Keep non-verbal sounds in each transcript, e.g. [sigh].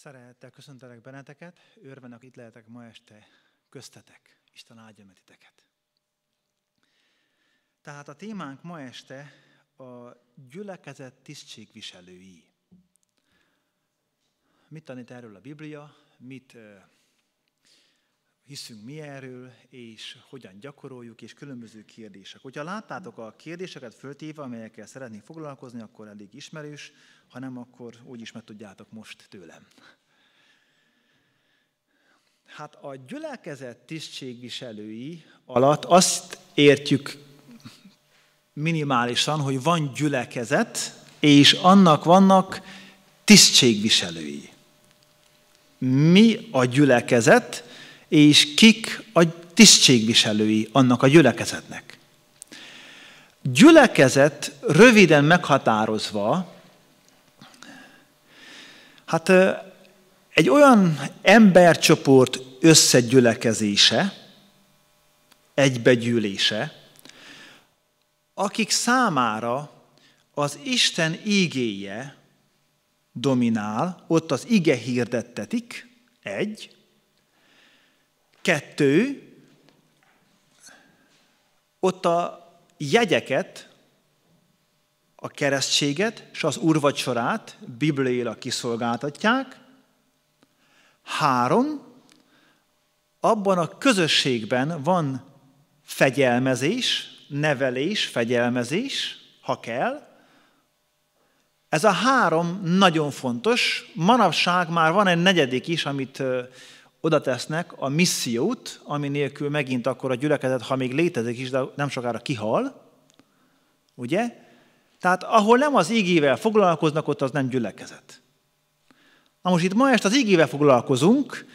Szeretettel köszöntelek benneteket, örvenek itt lehetek ma este köztetek. Isten áldja meg titeket. Tehát a témánk ma este a gyülekezet tisztségviselői. Mit tanít erről a Biblia, mit hiszünk mi erről, és hogyan gyakoroljuk, és különböző kérdések. Hogyha láttátok a kérdéseket föltéve, amelyekkel szeretnék foglalkozni, akkor elég ismerős, ha nem, akkor úgy is meg tudjátok most tőlem. Hát a gyülekezet tisztségviselői alatt azt értjük minimálisan, hogy van gyülekezet, és annak vannak tisztségviselői. Mi a gyülekezet? és kik a tisztségviselői annak a gyülekezetnek. Gyülekezet röviden meghatározva, hát egy olyan embercsoport összegyülekezése, egybegyűlése, akik számára az Isten ígéje dominál, ott az ige hirdettetik, egy, kettő, ott a jegyeket, a keresztséget és az urvacsorát bibliailag kiszolgáltatják. Három, abban a közösségben van fegyelmezés, nevelés, fegyelmezés, ha kell. Ez a három nagyon fontos. Manapság már van egy negyedik is, amit oda tesznek a missziót, ami nélkül megint akkor a gyülekezet, ha még létezik is, de nem sokára kihal, ugye? Tehát ahol nem az ígével foglalkoznak, ott az nem gyülekezet. Na most itt ma este az ígével foglalkozunk,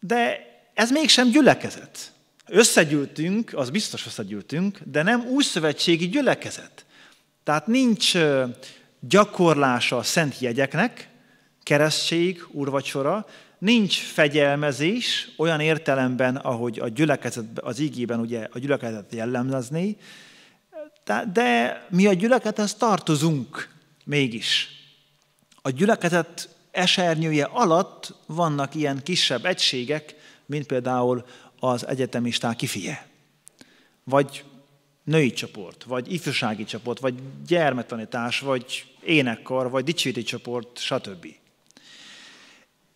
de ez mégsem gyülekezet. Összegyűltünk, az biztos összegyűltünk, de nem új szövetségi gyülekezet. Tehát nincs gyakorlása a szent jegyeknek, keresztség, urvacsora, nincs fegyelmezés olyan értelemben, ahogy a gyülekezet, az ígében ugye a gyülekezet jellemezni, de mi a gyülekezethez tartozunk mégis. A gyülekezet esernyője alatt vannak ilyen kisebb egységek, mint például az egyetemisták kifie, vagy női csoport, vagy ifjúsági csoport, vagy gyermektanítás, vagy énekkar, vagy dicsőti csoport, stb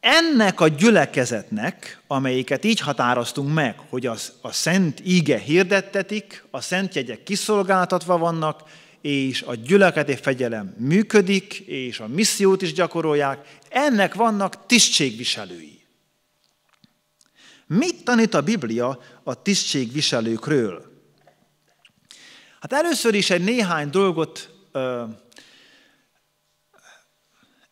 ennek a gyülekezetnek, amelyiket így határoztunk meg, hogy az, a szent íge hirdettetik, a szent jegyek kiszolgáltatva vannak, és a gyülekezeti fegyelem működik, és a missziót is gyakorolják, ennek vannak tisztségviselői. Mit tanít a Biblia a tisztségviselőkről? Hát először is egy néhány dolgot ö,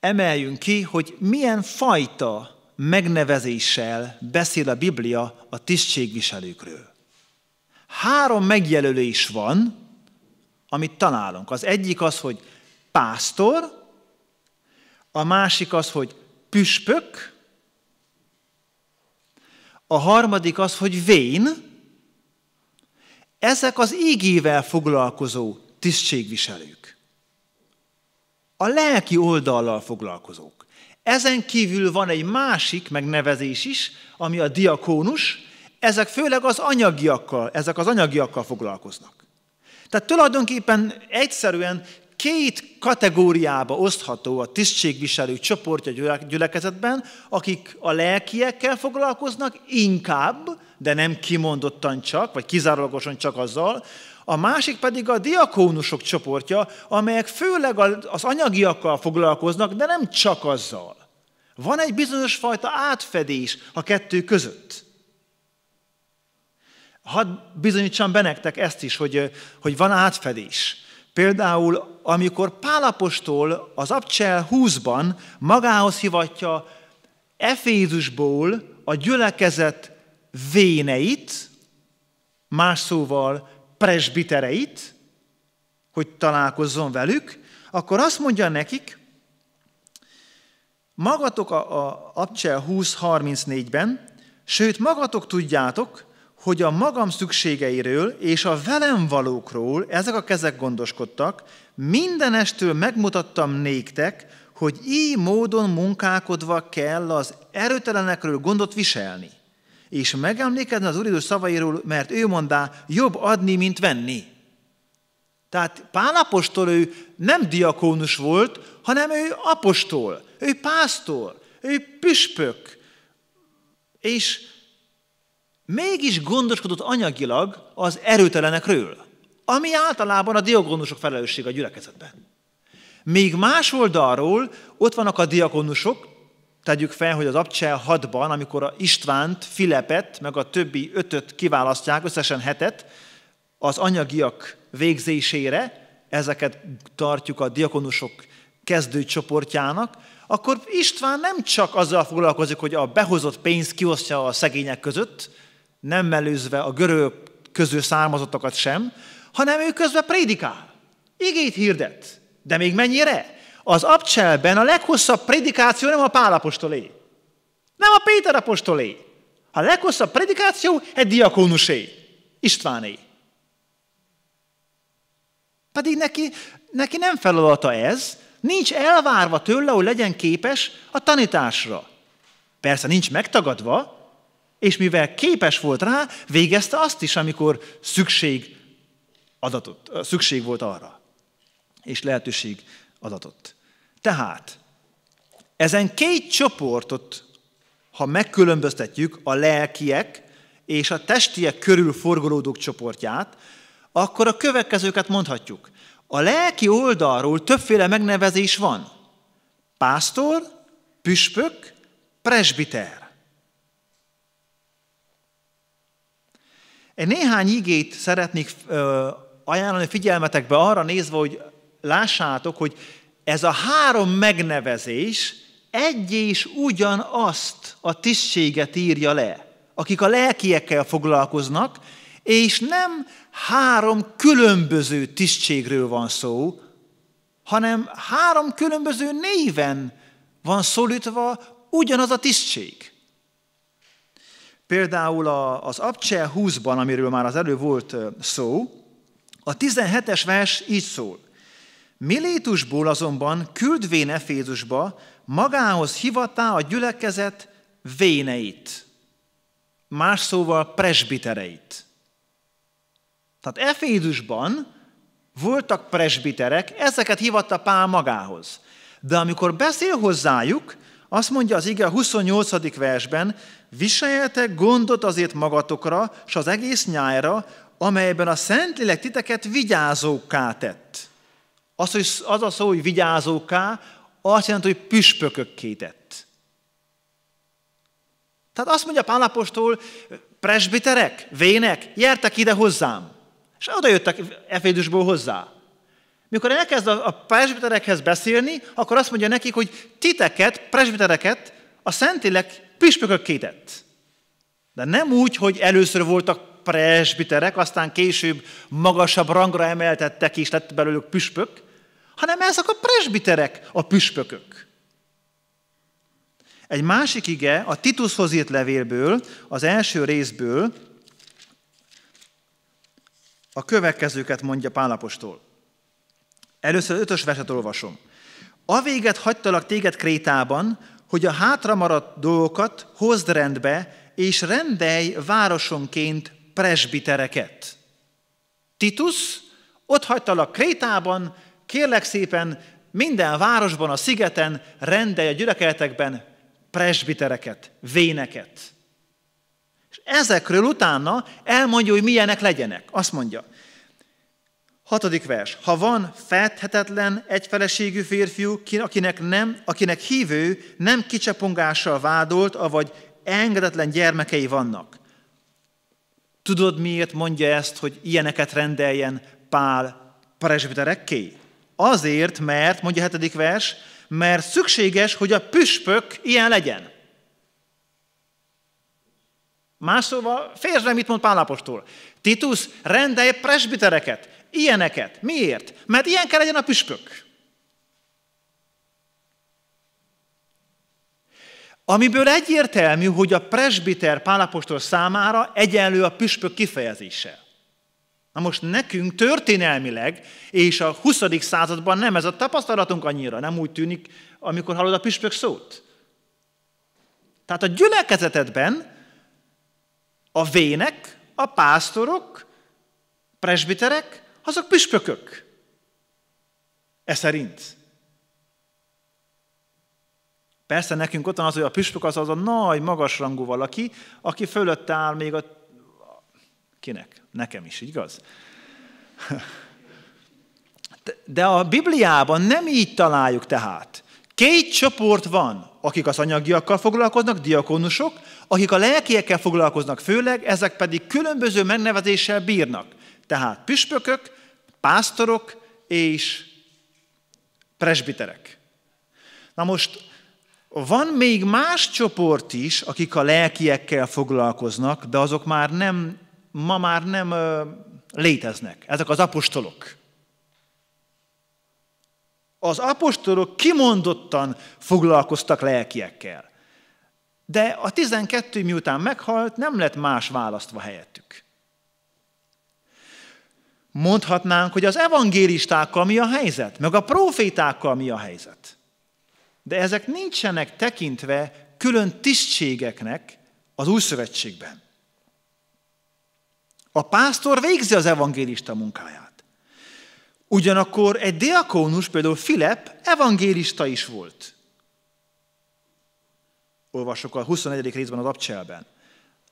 emeljünk ki, hogy milyen fajta megnevezéssel beszél a Biblia a tisztségviselőkről. Három megjelölés van, amit találunk. Az egyik az, hogy pásztor, a másik az, hogy püspök, a harmadik az, hogy vén. Ezek az ígével foglalkozó tisztségviselők a lelki oldallal foglalkozók. Ezen kívül van egy másik megnevezés is, ami a diakónus, ezek főleg az anyagiakkal, ezek az anyagiakkal foglalkoznak. Tehát tulajdonképpen egyszerűen két kategóriába osztható a tisztségviselő csoportja gyülekezetben, akik a lelkiekkel foglalkoznak inkább, de nem kimondottan csak, vagy kizárólagosan csak azzal, a másik pedig a diakónusok csoportja, amelyek főleg az anyagiakkal foglalkoznak, de nem csak azzal. Van egy bizonyos fajta átfedés a kettő között. Hadd bizonyítsam be nektek ezt is, hogy, hogy van átfedés. Például, amikor Pálapostól az Abcsel 20-ban magához hivatja Efézusból a gyülekezet véneit, más szóval presbitereit, hogy találkozzon velük, akkor azt mondja nekik, magatok a, a Abcsel 20.34-ben, sőt, magatok tudjátok, hogy a magam szükségeiről és a velem valókról ezek a kezek gondoskodtak, mindenestől megmutattam néktek, hogy így módon munkálkodva kell az erőtelenekről gondot viselni és megemlékezne az Úr Jézus szavairól, mert ő mondá, jobb adni, mint venni. Tehát Pál apostol ő nem diakónus volt, hanem ő apostol, ő pásztor, ő püspök. És mégis gondoskodott anyagilag az erőtelenekről, ami általában a diakónusok felelősség a gyülekezetben. Még más oldalról ott vannak a diakonusok, Tegyük fel, hogy az Abcsel 6-ban, amikor a Istvánt, Filepet, meg a többi ötöt kiválasztják, összesen hetet, az anyagiak végzésére, ezeket tartjuk a diakonusok kezdő csoportjának, akkor István nem csak azzal foglalkozik, hogy a behozott pénzt kiosztja a szegények között, nem mellőzve a görög közül származottakat sem, hanem ő közben prédikál, igét hirdet. De még mennyire? az abcselben a leghosszabb predikáció nem a pálapostolé, nem a Péter apostolé. A leghosszabb predikáció egy diakónusé, Istváné. Pedig neki, neki nem feladata ez, nincs elvárva tőle, hogy legyen képes a tanításra. Persze nincs megtagadva, és mivel képes volt rá, végezte azt is, amikor szükség, adatott, szükség volt arra, és lehetőség adatott. Tehát ezen két csoportot, ha megkülönböztetjük a lelkiek és a testiek körül forgolódók csoportját, akkor a következőket mondhatjuk. A lelki oldalról többféle megnevezés van. Pásztor, püspök, presbiter. Egy néhány igét szeretnék ajánlani figyelmetekbe arra nézve, hogy lássátok, hogy ez a három megnevezés egy és ugyanazt a tisztséget írja le, akik a lelkiekkel foglalkoznak, és nem három különböző tisztségről van szó, hanem három különböző néven van szólítva ugyanaz a tisztség. Például az Abcsel 20-ban, amiről már az elő volt szó, a 17-es vers így szól. Milétusból azonban küldvén Efézusba magához hivatá a gyülekezet véneit, más szóval presbitereit. Tehát Efézusban voltak presbiterek, ezeket hivatta Pál magához. De amikor beszél hozzájuk, azt mondja az ige 28. versben, viseljetek gondot azért magatokra, s az egész nyájra, amelyben a Szentlélek titeket vigyázókká tett. Az, hogy az a szó, hogy vigyázóká, azt jelenti, hogy püspökökké tett. Tehát azt mondja Pálapostól, presbiterek, vének, jertek ide hozzám. És oda jöttek Efédusból hozzá. Mikor elkezd a presbiterekhez beszélni, akkor azt mondja nekik, hogy titeket, presbitereket a Szentlélek püspökök kétett. De nem úgy, hogy először voltak presbiterek, aztán később magasabb rangra emeltettek és lett belőlük püspök, hanem ezek a presbiterek, a püspökök. Egy másik ige a Titushoz írt levélből, az első részből a következőket mondja Pálapostól. Először az ötös verset olvasom. A véget hagytalak téged Krétában, hogy a hátra maradt dolgokat hozd rendbe, és rendelj városonként presbitereket. Titus, ott hagytalak Krétában, kérlek szépen minden városban, a szigeten rendelj a gyülekezetekben presbitereket, véneket. És ezekről utána elmondja, hogy milyenek legyenek. Azt mondja, Hatodik vers. Ha van fethetetlen egyfeleségű férfiú, akinek nem, akinek hívő, nem kicsapongással vádolt, avagy engedetlen gyermekei vannak. Tudod, miért mondja ezt, hogy ilyeneket rendeljen Pál presbiterekké? Azért, mert, mondja a hetedik vers, mert szükséges, hogy a püspök ilyen legyen. Más szóval, félre mit mond Pálapostól. Titus, rendelj presbitereket, ilyeneket. Miért? Mert ilyen kell legyen a püspök. Amiből egyértelmű, hogy a presbiter Pálapostól számára egyenlő a püspök kifejezése. Na most nekünk történelmileg, és a 20. században nem ez a tapasztalatunk annyira, nem úgy tűnik, amikor hallod a püspök szót. Tehát a gyülekezetedben a vének, a pásztorok, presbiterek, azok püspökök. E szerint. Persze nekünk ott van az, hogy a püspök az az a nagy, magasrangú valaki, aki fölötte áll még a... kinek? Nekem is, igaz? De a Bibliában nem így találjuk tehát. Két csoport van, akik az anyagiakkal foglalkoznak, diakonusok, akik a lelkiekkel foglalkoznak főleg, ezek pedig különböző megnevezéssel bírnak. Tehát püspökök, pásztorok és presbiterek. Na most van még más csoport is, akik a lelkiekkel foglalkoznak, de azok már nem ma már nem léteznek, ezek az apostolok. Az apostolok kimondottan foglalkoztak lelkiekkel. De a 12 miután meghalt, nem lett más választva helyettük. Mondhatnánk, hogy az evangélistákkal mi a helyzet, meg a profétákkal mi a helyzet. De ezek nincsenek tekintve külön tisztségeknek az új szövetségben. A pásztor végzi az evangélista munkáját. Ugyanakkor egy diakónus, például Filip, evangélista is volt. Olvasok a 21. részben az abcselben.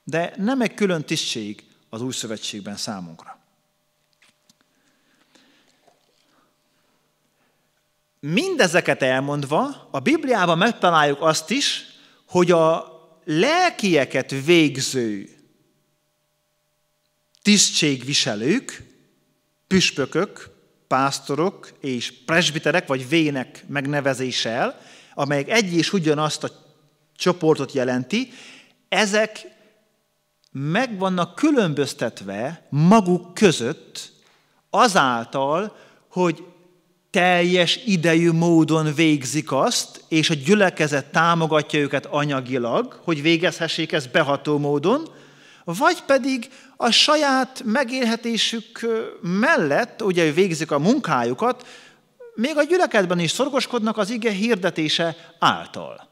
De nem egy külön tisztség az új szövetségben számunkra. Mindezeket elmondva, a Bibliában megtaláljuk azt is, hogy a lelkieket végző tisztségviselők, püspökök, pásztorok és presbiterek vagy vének megnevezéssel, amelyek egy és ugyanazt a csoportot jelenti, ezek meg vannak különböztetve maguk között azáltal, hogy teljes idejű módon végzik azt, és a gyülekezet támogatja őket anyagilag, hogy végezhessék ezt beható módon, vagy pedig a saját megélhetésük mellett, ugye végzik a munkájukat, még a gyülekezetben is szorgoskodnak az ige hirdetése által.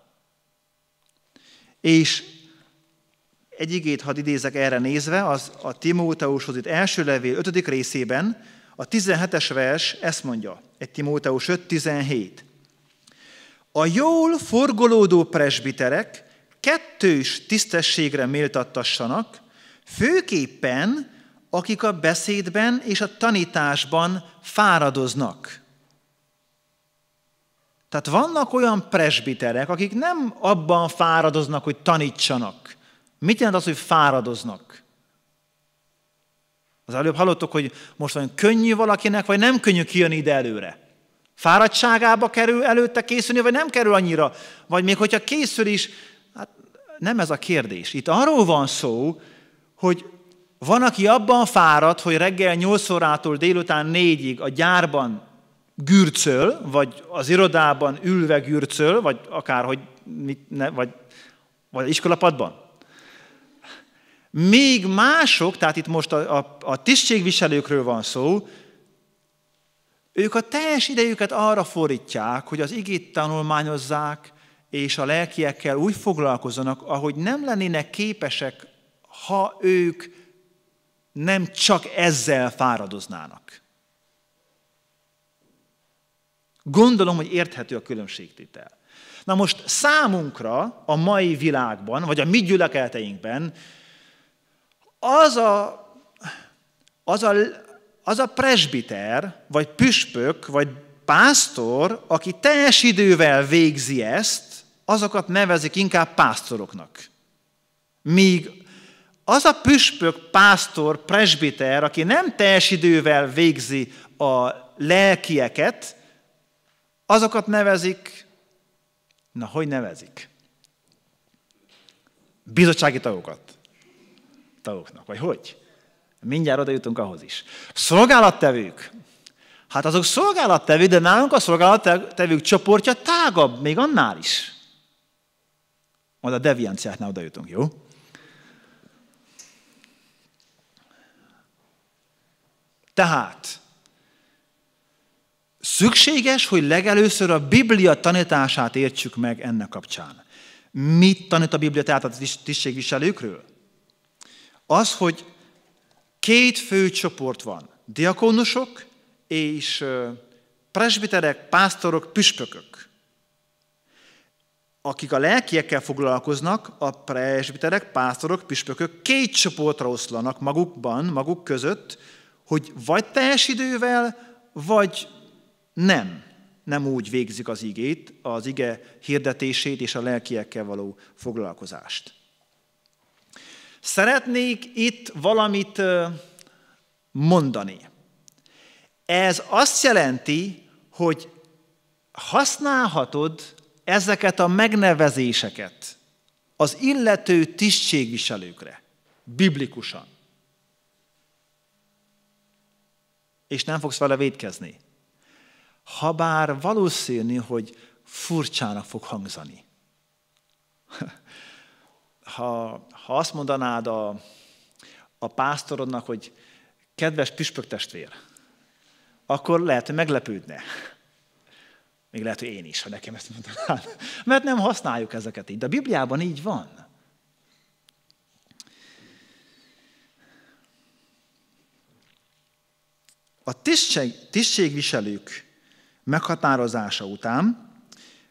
És egy igét hadd idézek erre nézve, az a Timóteushoz itt első levél 5. részében, a 17-es vers ezt mondja, egy Timóteus 5.17. A jól forgolódó presbiterek kettős tisztességre méltattassanak, főképpen akik a beszédben és a tanításban fáradoznak. Tehát vannak olyan presbiterek, akik nem abban fáradoznak, hogy tanítsanak. Mit jelent az, hogy fáradoznak? Az előbb hallottuk, hogy most van könnyű valakinek, vagy nem könnyű kijönni ide előre. Fáradtságába kerül előtte készülni, vagy nem kerül annyira. Vagy még hogyha készül is, hát nem ez a kérdés. Itt arról van szó, hogy van, aki abban fárad, hogy reggel 8 órától délután 4-ig a gyárban gürcöl, vagy az irodában ülve gürcöl, vagy akár, hogy mit ne, vagy, vagy iskolapadban. Még mások, tehát itt most a, a, a tisztségviselőkről van szó, ők a teljes idejüket arra fordítják, hogy az igét tanulmányozzák, és a lelkiekkel úgy foglalkozzanak, ahogy nem lennének képesek ha ők nem csak ezzel fáradoznának. Gondolom, hogy érthető a különbségtétel. Na most számunkra a mai világban, vagy a mi gyülekeleteinkben az a, az a, az a presbiter, vagy püspök, vagy pásztor, aki teljes idővel végzi ezt, azokat nevezik inkább pásztoroknak. Míg az a püspök, pásztor, presbiter, aki nem teljes idővel végzi a lelkieket, azokat nevezik, na hogy nevezik? Bizottsági tagokat. Tagoknak, vagy hogy? Mindjárt oda jutunk ahhoz is. Szolgálattevők. Hát azok szolgálattevők, de nálunk a szolgálattevők csoportja tágabb, még annál is. Majd a devianciáknál oda jutunk, jó? Tehát szükséges, hogy legelőször a Biblia tanítását értsük meg ennek kapcsán. Mit tanít a Biblia tehát a tisztségviselőkről? Az, hogy két fő csoport van. Diakónusok és presbiterek, pásztorok, püspökök. Akik a lelkiekkel foglalkoznak, a presbiterek, pásztorok, püspökök két csoportra oszlanak magukban, maguk között, hogy vagy teljes idővel, vagy nem. Nem úgy végzik az igét, az ige hirdetését és a lelkiekkel való foglalkozást. Szeretnék itt valamit mondani. Ez azt jelenti, hogy használhatod ezeket a megnevezéseket az illető tisztségviselőkre, biblikusan. és nem fogsz vele védkezni. Habár valószínű, hogy furcsának fog hangzani. [laughs] Ha, ha azt mondanád a, a pásztorodnak, hogy kedves püspök testvér, akkor lehet, hogy meglepődne. Még lehet, hogy én is, ha nekem ezt mondanád. Mert nem használjuk ezeket így. De a Bibliában így van. A tisztség, tisztségviselők meghatározása után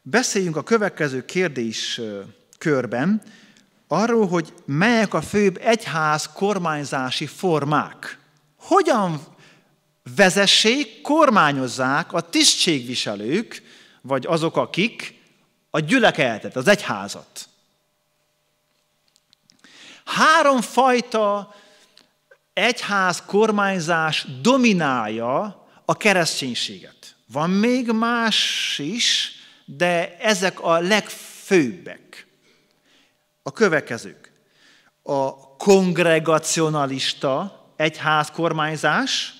beszéljünk a következő kérdés körben arról, hogy melyek a főbb egyház kormányzási formák. Hogyan vezessék, kormányozzák a tisztségviselők, vagy azok, akik a gyülekezetet, az egyházat. Három fajta egyház kormányzás dominálja a kereszténységet. Van még más is, de ezek a legfőbbek. A következők. A kongregacionalista egyházkormányzás,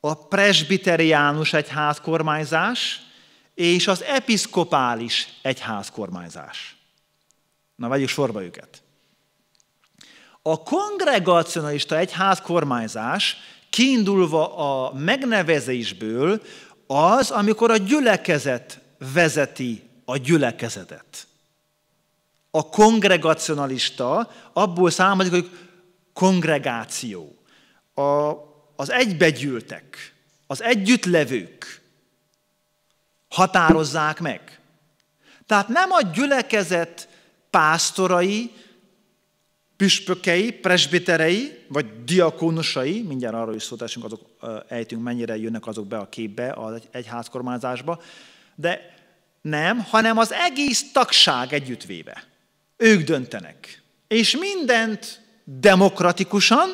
a presbiteriánus egyházkormányzás és az episzkopális egyházkormányzás. Na, vegyük sorba őket. A kongregacionalista egyház kormányzás, kiindulva a megnevezésből, az, amikor a gyülekezet vezeti a gyülekezetet. A kongregacionalista abból számolik, hogy kongregáció, a, az egybegyűltek, az együttlevők határozzák meg. Tehát nem a gyülekezet pásztorai, püspökei, presbiterei, vagy diakónusai, mindjárt arról is szót esünk, azok ejtünk, mennyire jönnek azok be a képbe az egyházkormányzásba, de nem, hanem az egész tagság együttvéve. Ők döntenek. És mindent demokratikusan,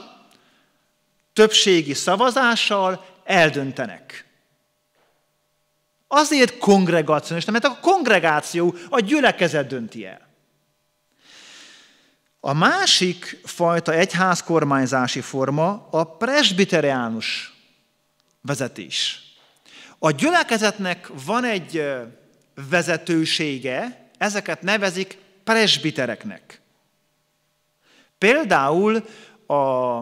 többségi szavazással eldöntenek. Azért kongregáció, mert a kongregáció, a gyülekezet dönti el. A másik fajta egyházkormányzási forma a presbiteriánus vezetés. A gyülekezetnek van egy vezetősége, ezeket nevezik presbitereknek. Például a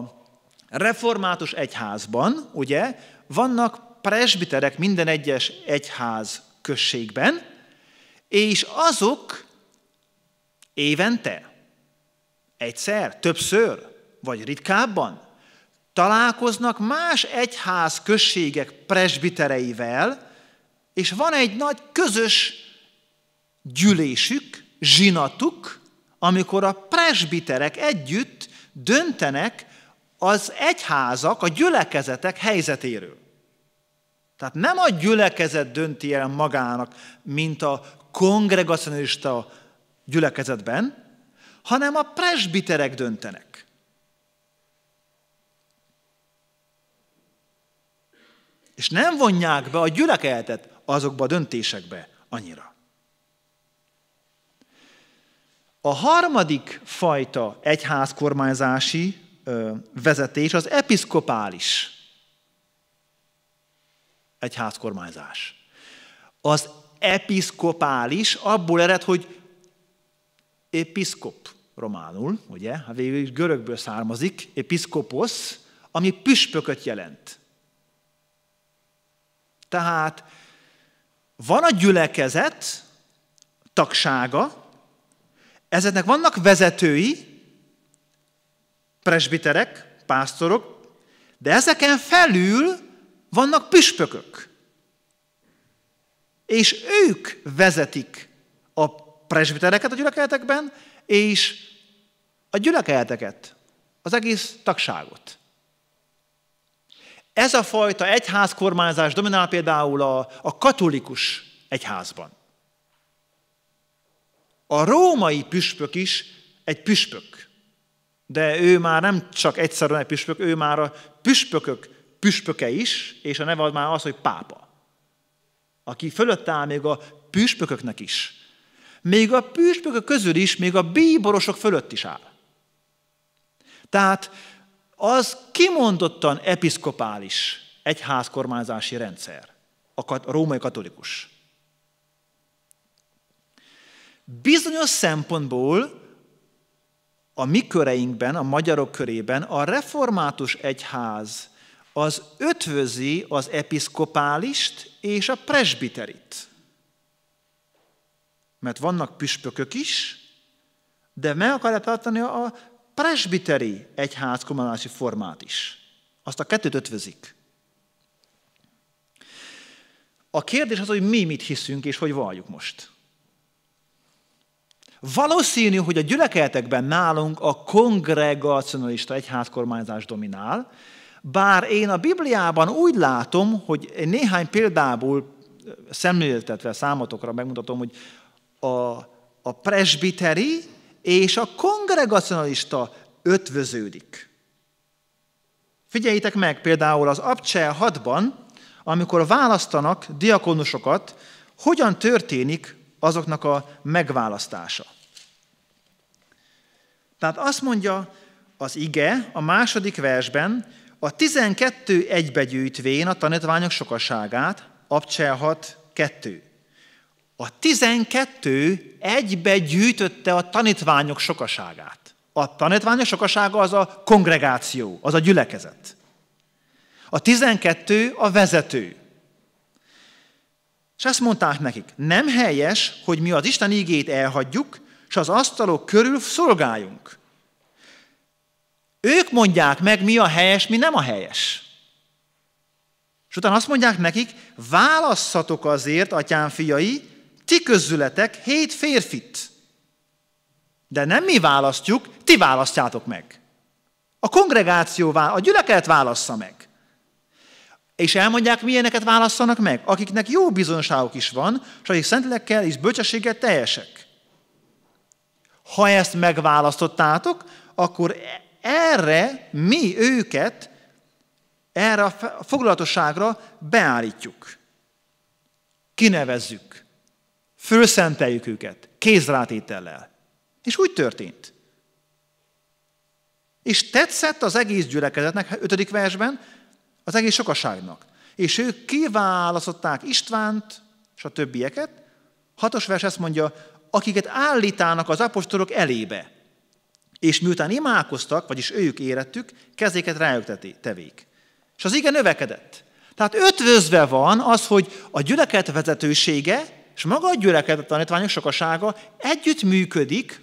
református egyházban, ugye, vannak presbiterek minden egyes egyház községben, és azok évente egyszer, többször, vagy ritkábban találkoznak más egyház községek presbitereivel, és van egy nagy közös gyűlésük, zsinatuk, amikor a presbiterek együtt döntenek az egyházak, a gyülekezetek helyzetéről. Tehát nem a gyülekezet dönti el magának, mint a kongregacionista gyülekezetben, hanem a presbiterek döntenek. És nem vonják be a gyülekezetet azokba a döntésekbe annyira. A harmadik fajta egyházkormányzási vezetés az episzkopális egyházkormányzás. Az episzkopális abból ered, hogy episzkop románul, ugye? A hát végül is görögből származik, episzkoposz, ami püspököt jelent. Tehát van a gyülekezet tagsága, ezeknek vannak vezetői, presbiterek, pásztorok, de ezeken felül vannak püspökök. És ők vezetik a presbitereket a gyülekezetekben, és a gyülekezeteket az egész tagságot. Ez a fajta egyházkormányzás dominál például a, a katolikus egyházban. A római püspök is egy püspök. De ő már nem csak egyszerűen egy püspök, ő már a püspökök püspöke is, és a neve az már az, hogy pápa. Aki fölött áll még a püspököknek is még a püspökök közül is, még a bíborosok fölött is áll. Tehát az kimondottan episzkopális egyházkormányzási rendszer, a, római katolikus. Bizonyos szempontból a mi köreinkben, a magyarok körében a református egyház az ötvözi az episzkopálist és a presbiterit. Mert vannak püspökök is, de meg akarja tartani a presbiteri egyház kommunikási formát is. Azt a kettőt ötvözik. A kérdés az, hogy mi mit hiszünk és hogy valljuk most. Valószínű, hogy a gyülekezetekben nálunk a kongregacionalista egyházkormányzás dominál, bár én a Bibliában úgy látom, hogy néhány példából szemléltetve számotokra megmutatom, hogy a, a presbiteri és a kongregacionalista ötvöződik. Figyeljétek meg például az Abcsel 6-ban, amikor választanak diakonusokat, hogyan történik azoknak a megválasztása. Tehát azt mondja az ige a második versben, a 12 egybegyűjtvén a tanítványok sokaságát, Abcsel 6, 2. A tizenkettő egybe gyűjtötte a tanítványok sokaságát. A tanítványok sokasága az a kongregáció, az a gyülekezet. A tizenkettő a vezető. És ezt mondták nekik, nem helyes, hogy mi az Isten ígét elhagyjuk, és az asztalok körül szolgáljunk. Ők mondják meg, mi a helyes, mi nem a helyes. És utána azt mondják nekik, válasszatok azért, atyám fiai, ti közületek hét férfit. De nem mi választjuk, ti választjátok meg. A kongregáció, a gyülekezet válassza meg. És elmondják, milyeneket válasszanak meg, akiknek jó bizonságok is van, és akik szentlekkel és bölcsességgel teljesek. Ha ezt megválasztottátok, akkor erre mi őket, erre a foglalatosságra beállítjuk. Kinevezzük fölszenteljük őket, kézrátétellel. És úgy történt. És tetszett az egész gyülekezetnek, 5. Hát versben, az egész sokaságnak. És ők kiválasztották Istvánt és a többieket. Hatos vers ezt mondja, akiket állítának az apostolok elébe. És miután imádkoztak, vagyis ők érettük, kezéket rájuk tevék. És az igen növekedett. Tehát ötvözve van az, hogy a gyülekezet vezetősége és maga a gyülekezet tanítványok sokasága együtt működik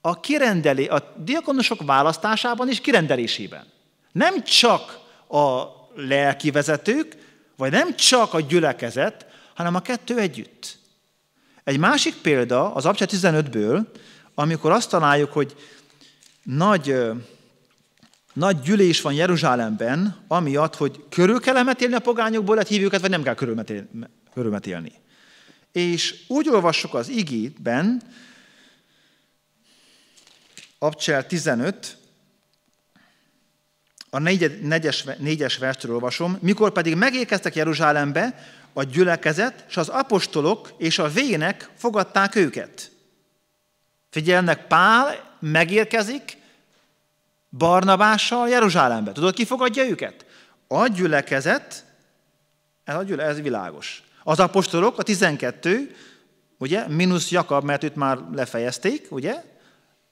a, kirendeli, a diakonusok választásában és kirendelésében. Nem csak a lelki vezetők, vagy nem csak a gyülekezet, hanem a kettő együtt. Egy másik példa az Abcsa 15-ből, amikor azt találjuk, hogy nagy, nagy gyűlés van Jeruzsálemben, amiatt, hogy körül kell emetélni a pogányokból, lehet hívjuk őket, vagy nem kell körülmetélni. És úgy olvassuk az igétben, Abcsel 15, a négyes, négyes verstől olvasom, mikor pedig megérkeztek Jeruzsálembe, a gyülekezet és az apostolok és a vének fogadták őket. Figyelnek, Pál megérkezik Barnabással Jeruzsálembe. Tudod, ki fogadja őket? A gyülekezet, ez, a gyülekezet, ez világos. Az apostolok, a 12, ugye, mínusz Jakab, mert őt már lefejezték, ugye,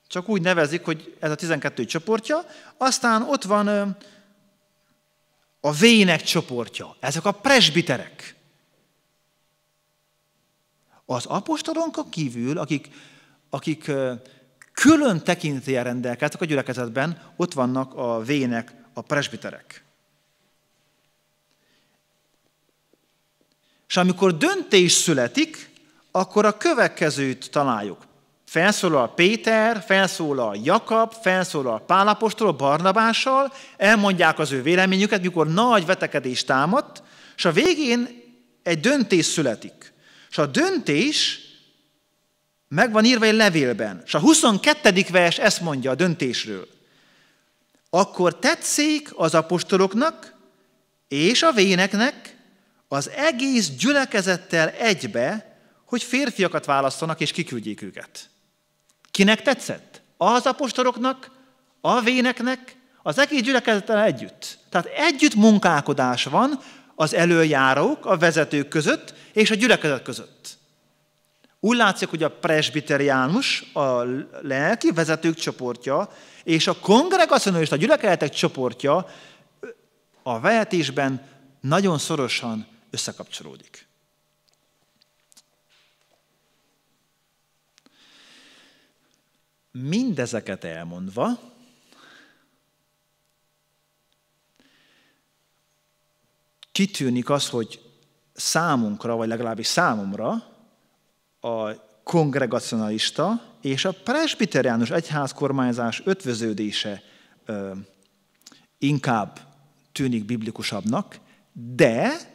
csak úgy nevezik, hogy ez a 12 csoportja. Aztán ott van a vének csoportja, ezek a presbiterek. Az apostolonkon kívül, akik, akik külön tekintélyen rendelkeztek a gyülekezetben, ott vannak a vének, a presbiterek. És amikor döntés születik, akkor a következőt találjuk. Felszólal Péter, felszólal Jakab, felszólal Pálapostól, Barnabással, elmondják az ő véleményüket, mikor nagy vetekedés támadt, és a végén egy döntés születik. És a döntés meg van írva egy levélben. És a 22. vers ezt mondja a döntésről. Akkor tetszik az apostoloknak és a véneknek, az egész gyülekezettel egybe, hogy férfiakat választanak és kiküldjék őket. Kinek tetszett? Az apostoloknak, a véneknek, az egész gyülekezettel együtt. Tehát együtt munkálkodás van az előjárók, a vezetők között és a gyülekezet között. Úgy látszik, hogy a presbiteriánus, a lelki vezetők csoportja és a a gyülekezetek csoportja a vehetésben nagyon szorosan összekapcsolódik. Mindezeket elmondva, kitűnik az, hogy számunkra, vagy legalábbis számomra a kongregacionalista és a presbiteriánus egyházkormányzás ötvöződése ö, inkább tűnik biblikusabbnak, de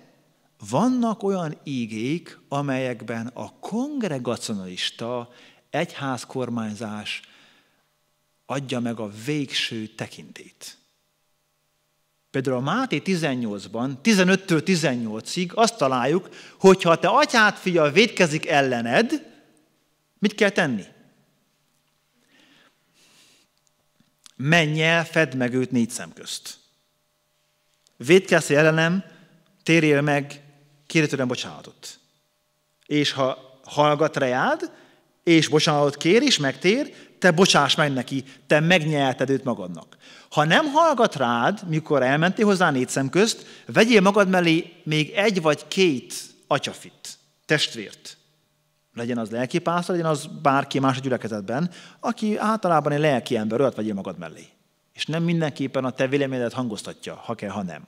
vannak olyan ígék, amelyekben a kongregacionalista egyházkormányzás adja meg a végső tekintét. Például a Máté 18-ban, 15-től 18-ig azt találjuk, hogy ha te atyád fia védkezik ellened, mit kell tenni? Menj el, fedd meg őt négy szem közt. Védkezz ellenem, térjél meg, kérj tőlem bocsánatot. És ha hallgat reád, és bocsánatot kér, és megtér, te bocsáss meg neki, te megnyelted őt magadnak. Ha nem hallgat rád, mikor elmentél hozzá négy szem közt, vegyél magad mellé még egy vagy két atyafit, testvért. Legyen az lelkipásztor, legyen az bárki más a gyülekezetben, aki általában egy lelki ember, olyat vegyél magad mellé. És nem mindenképpen a te véleményedet hangoztatja, ha kell, ha nem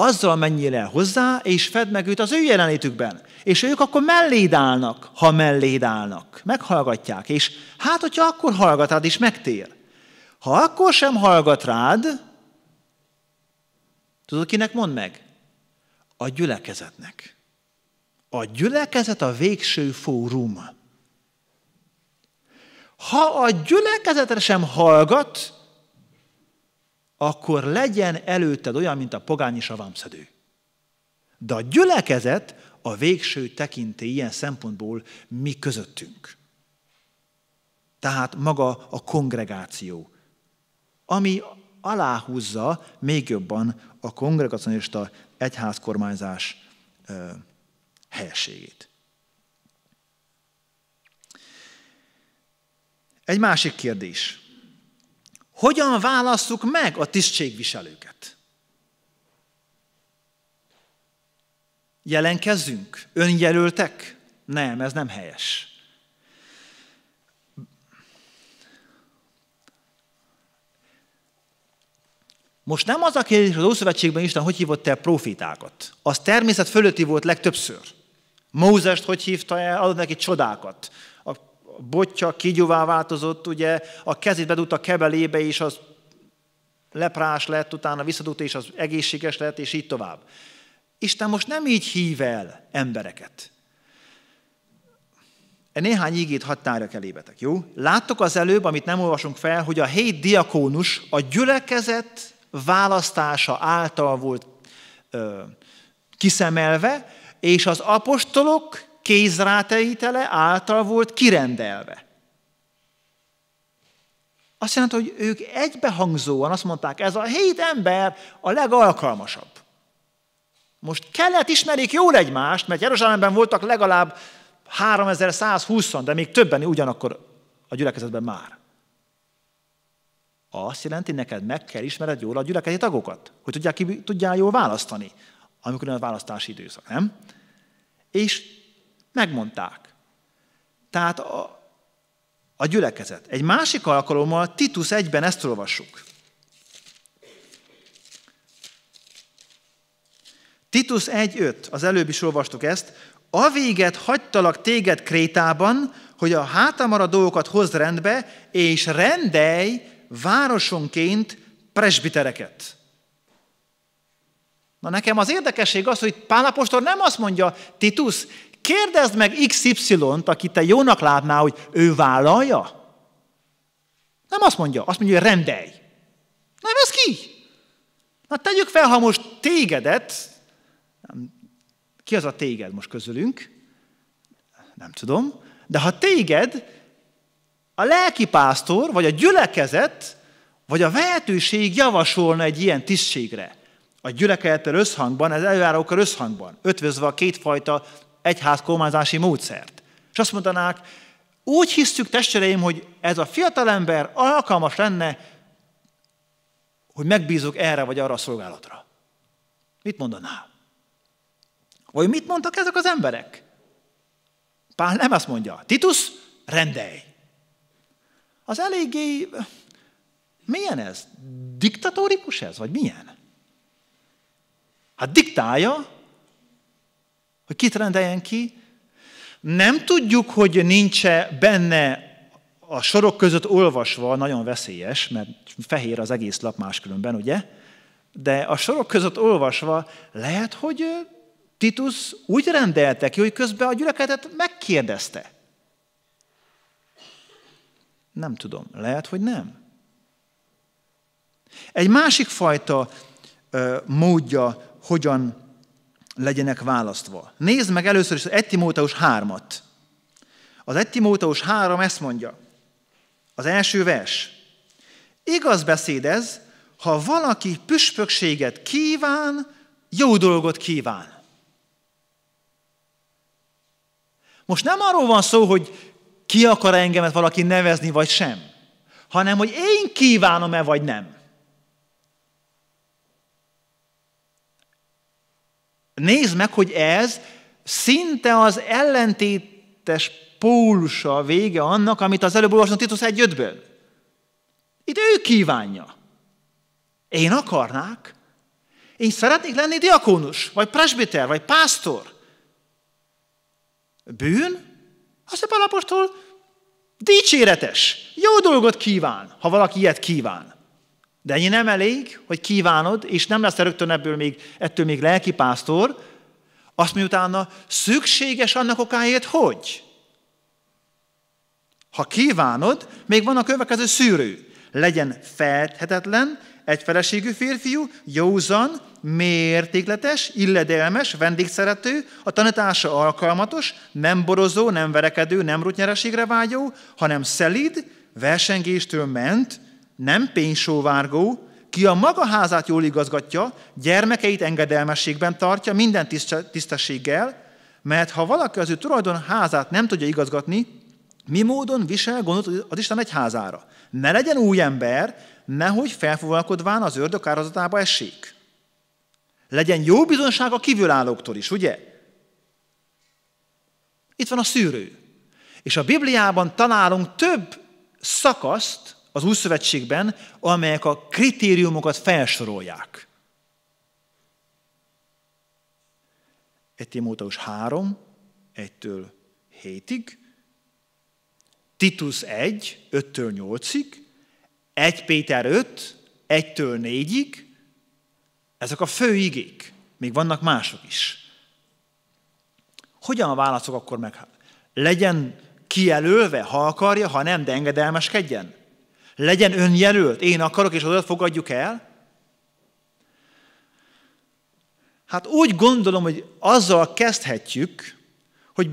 azzal menjél el hozzá, és fedd meg őt az ő jelenlétükben. És ők akkor melléd állnak, ha melléd állnak. Meghallgatják, és hát, hogyha akkor hallgat rád, és megtér. Ha akkor sem hallgat rád, tudod, kinek mond meg? A gyülekezetnek. A gyülekezet a végső fórum. Ha a gyülekezetre sem hallgat, akkor legyen előtted olyan, mint a pogányi savámszedő. De a gyülekezet a végső tekinté ilyen szempontból mi közöttünk. Tehát maga a kongregáció, ami aláhúzza még jobban a kongregacionista egyházkormányzás ö, helységét. Egy másik kérdés hogyan válasszuk meg a tisztségviselőket. Jelenkezzünk? Önjelöltek? Nem, ez nem helyes. Most nem az a kérdés, hogy az Ószövetségben Isten hogy hívott el profitákat. Az természet fölötti volt legtöbbször. Mózest hogy hívta el, adott neki csodákat botja kigyúvá változott, ugye a kezét bedugta a kebelébe, és az leprás lett, utána visszadugta, és az egészséges lett, és így tovább. Isten most nem így hív el embereket. E néhány ígét hatnára tárjak elébetek, jó? Láttok az előbb, amit nem olvasunk fel, hogy a hét diakónus a gyülekezet választása által volt ö, kiszemelve, és az apostolok kézráteitele által volt kirendelve. Azt jelenti, hogy ők egybehangzóan azt mondták, ez a hét ember a legalkalmasabb. Most kellett ismerik jól egymást, mert Jeruzsálemben voltak legalább 3120 de még többen ugyanakkor a gyülekezetben már. Azt jelenti, neked meg kell ismered jól a gyülekezeti tagokat, hogy tudjál, ki, tudjál jól választani, amikor jön a választási időszak, nem? És Megmondták. Tehát a, a gyülekezet. Egy másik alkalommal Titus egyben ezt olvassuk. Titus 1.5, az előbb is olvastuk ezt, a véget hagytalak téged Krétában, hogy a hátamara dolgokat hozd rendbe, és rendelj városonként presbitereket. Na nekem az érdekesség az, hogy pálapostor nem azt mondja, Titus, kérdezd meg XY-t, aki te jónak látná, hogy ő vállalja. Nem azt mondja, azt mondja, hogy rendelj. Nem ez ki? Na tegyük fel, ha most tégedet, ki az a téged most közülünk? Nem tudom. De ha téged a lelkipásztor, vagy a gyülekezet, vagy a vehetőség javasolna egy ilyen tisztségre, a gyülekezettel összhangban, az előjárókkal összhangban, ötvözve a kétfajta egyház kormányzási módszert. És azt mondanák, úgy hiszük testvéreim, hogy ez a fiatalember alkalmas lenne, hogy megbízok erre vagy arra a szolgálatra. Mit mondanál? Vagy mit mondtak ezek az emberek? Pál nem azt mondja. Titus, rendelj! Az eléggé... Milyen ez? Diktatórikus ez? Vagy milyen? Hát diktálja, hogy kit rendeljen ki? Nem tudjuk, hogy nincs -e benne a sorok között olvasva, nagyon veszélyes, mert fehér az egész lap máskülönben, ugye? De a sorok között olvasva lehet, hogy Titus úgy rendelte ki, hogy közben a gyülekezetet megkérdezte. Nem tudom, lehet, hogy nem. Egy másik fajta módja, hogyan legyenek választva. Nézd meg először is az 1 Timóteus 3-at. Az 1 Timóteus 3 ezt mondja, az első vers. Igaz beszéd ez, ha valaki püspökséget kíván, jó dolgot kíván. Most nem arról van szó, hogy ki akar engemet valaki nevezni, vagy sem, hanem hogy én kívánom-e, vagy nem. Nézd meg, hogy ez szinte az ellentétes pólusa vége annak, amit az előbb olvasnunk Titus 1.5-ből. Itt ő kívánja. Én akarnák. Én szeretnék lenni diakónus, vagy presbiter, vagy pásztor. Bűn? Azt a palapostól dicséretes, jó dolgot kíván, ha valaki ilyet kíván. De ennyi nem elég, hogy kívánod, és nem lesz rögtön ebből még, ettől még pásztor, azt miután szükséges annak okáért, hogy? Ha kívánod, még van a következő szűrő. Legyen felthetetlen, egy feleségű férfiú, józan, mértékletes, illedelmes, vendégszerető, a tanítása alkalmatos, nem borozó, nem verekedő, nem rutnyereségre vágyó, hanem szelid, versengéstől ment, nem pénysóvárgó, ki a maga házát jól igazgatja, gyermekeit engedelmességben tartja, minden tisztességgel, mert ha valaki az ő tulajdon házát nem tudja igazgatni, mi módon visel gondot az Isten egy házára? Ne legyen új ember, nehogy felfogalkodván az ördög árazatába essék. Legyen jó bizonság a kívülállóktól is, ugye? Itt van a szűrő. És a Bibliában találunk több szakaszt, az új szövetségben, amelyek a kritériumokat felsorolják. 1 Timóteus 3, 1-től 7-ig, Titus 1, 5-től 8-ig, 1 Péter 5, 1-től 4-ig, ezek a fő igék, még vannak mások is. Hogyan válaszok akkor meg? Legyen kijelölve, ha akarja, ha nem, de engedelmeskedjen? Legyen önjelölt, én akarok, és azokat fogadjuk el? Hát úgy gondolom, hogy azzal kezdhetjük, hogy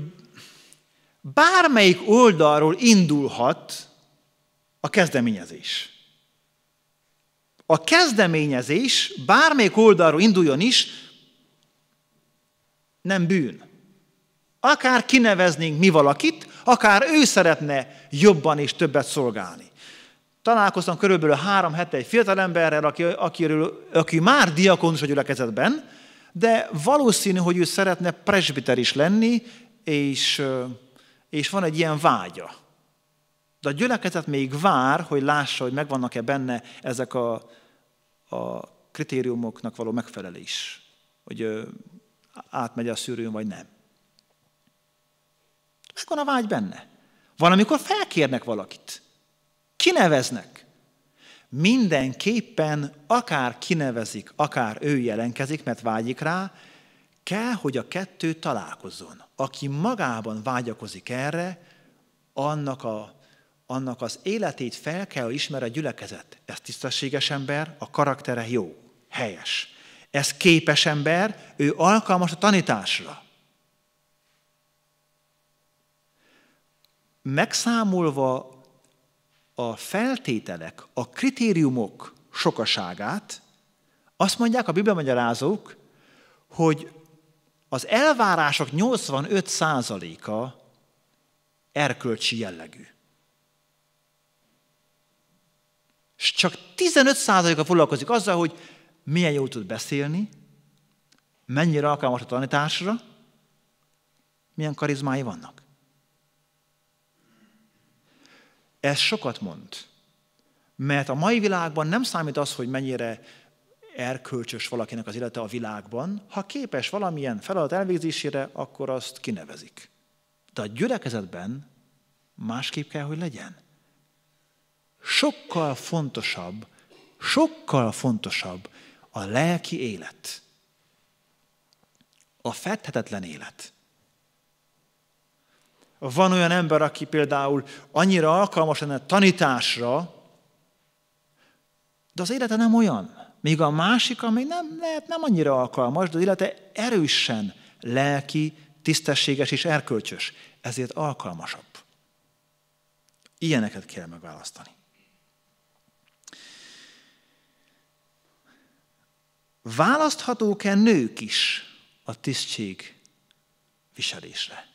bármelyik oldalról indulhat a kezdeményezés. A kezdeményezés bármelyik oldalról induljon is, nem bűn. Akár kineveznénk mi valakit, akár ő szeretne jobban és többet szolgálni találkoztam körülbelül három hete egy fiatalemberrel, aki, akiről, aki már diakonus a gyülekezetben, de valószínű, hogy ő szeretne presbiter is lenni, és, és van egy ilyen vágya. De a gyülekezet még vár, hogy lássa, hogy megvannak-e benne ezek a, a kritériumoknak való megfelelés, hogy átmegy a szűrőn, vagy nem. akkor a vágy benne. Van, amikor felkérnek valakit. Kineveznek. Mindenképpen akár kinevezik, akár ő jelenkezik, mert vágyik rá, kell, hogy a kettő találkozzon. Aki magában vágyakozik erre, annak, a, annak az életét fel kell ismer a gyülekezet. Ez tisztességes ember, a karaktere jó, helyes. Ez képes ember, ő alkalmas a tanításra. Megszámolva a feltételek, a kritériumok sokaságát, azt mondják a magyarázók, hogy az elvárások 85%-a erkölcsi jellegű. És csak 15%-a foglalkozik azzal, hogy milyen jól tud beszélni, mennyire alkalmas a tanításra, milyen karizmái vannak. Ez sokat mond. Mert a mai világban nem számít az, hogy mennyire erkölcsös valakinek az élete a világban. Ha képes valamilyen feladat elvégzésére, akkor azt kinevezik. De a gyülekezetben másképp kell, hogy legyen. Sokkal fontosabb, sokkal fontosabb a lelki élet. A fethetetlen élet. Van olyan ember, aki például annyira alkalmas lenne tanításra, de az élete nem olyan. Míg a másik, ami nem, lehet, nem annyira alkalmas, de az élete erősen lelki, tisztességes és erkölcsös. Ezért alkalmasabb. Ilyeneket kell megválasztani. Választhatók-e nők is a tisztség viselésre?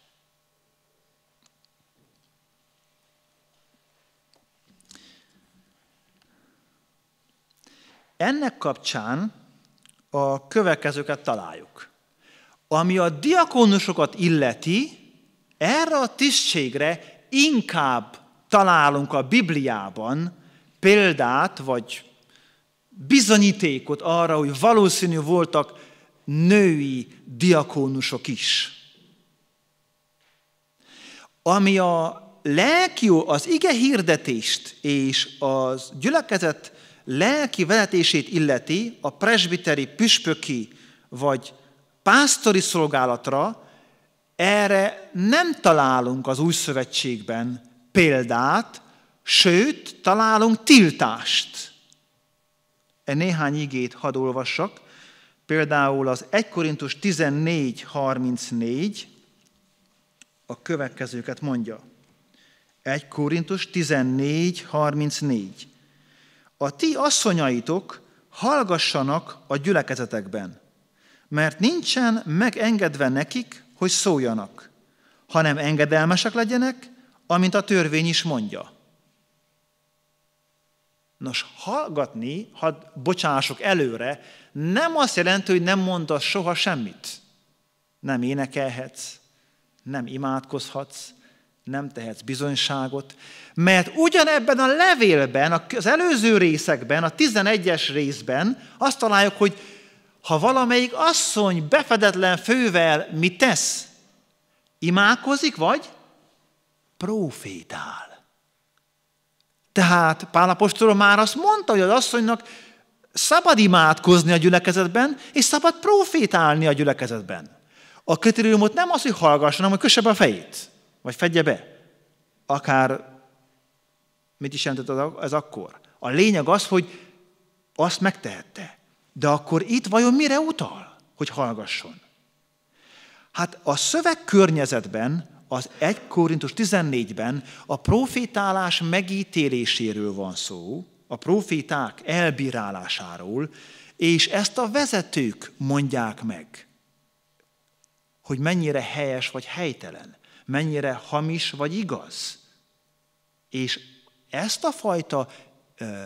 Ennek kapcsán a következőket találjuk. Ami a diakonusokat illeti, erre a tisztségre inkább találunk a Bibliában példát, vagy bizonyítékot arra, hogy valószínű voltak női diakónusok is. Ami a lelkió, az ige hirdetést és az gyülekezet lelki vezetését illeti a presbiteri, püspöki vagy pásztori szolgálatra, erre nem találunk az új szövetségben példát, sőt, találunk tiltást. E néhány igét hadd olvassak, például az 1 Korintus 14.34 a következőket mondja. 1 Korintus 14.34 a ti asszonyaitok hallgassanak a gyülekezetekben, mert nincsen megengedve nekik, hogy szóljanak, hanem engedelmesek legyenek, amint a törvény is mondja. Nos, hallgatni, ha bocsánások előre, nem azt jelenti, hogy nem mondasz soha semmit. Nem énekelhetsz, nem imádkozhatsz, nem tehetsz bizonyságot, mert ugyanebben a levélben, az előző részekben, a 11-es részben azt találjuk, hogy ha valamelyik asszony befedetlen fővel mit tesz? Imádkozik vagy? Profétál. Tehát Pálapostól már azt mondta, hogy az asszonynak szabad imádkozni a gyülekezetben, és szabad profétálni a gyülekezetben. A kritériumot nem az, hogy hallgasson, hanem hogy kösse be a fejét vagy fedje be, akár mit is jelentett ez akkor. A lényeg az, hogy azt megtehette. De akkor itt vajon mire utal, hogy hallgasson? Hát a szöveg környezetben, az 1 Korintus 14-ben a profétálás megítéléséről van szó, a proféták elbírálásáról, és ezt a vezetők mondják meg, hogy mennyire helyes vagy helytelen mennyire hamis vagy igaz. És ezt a fajta ö,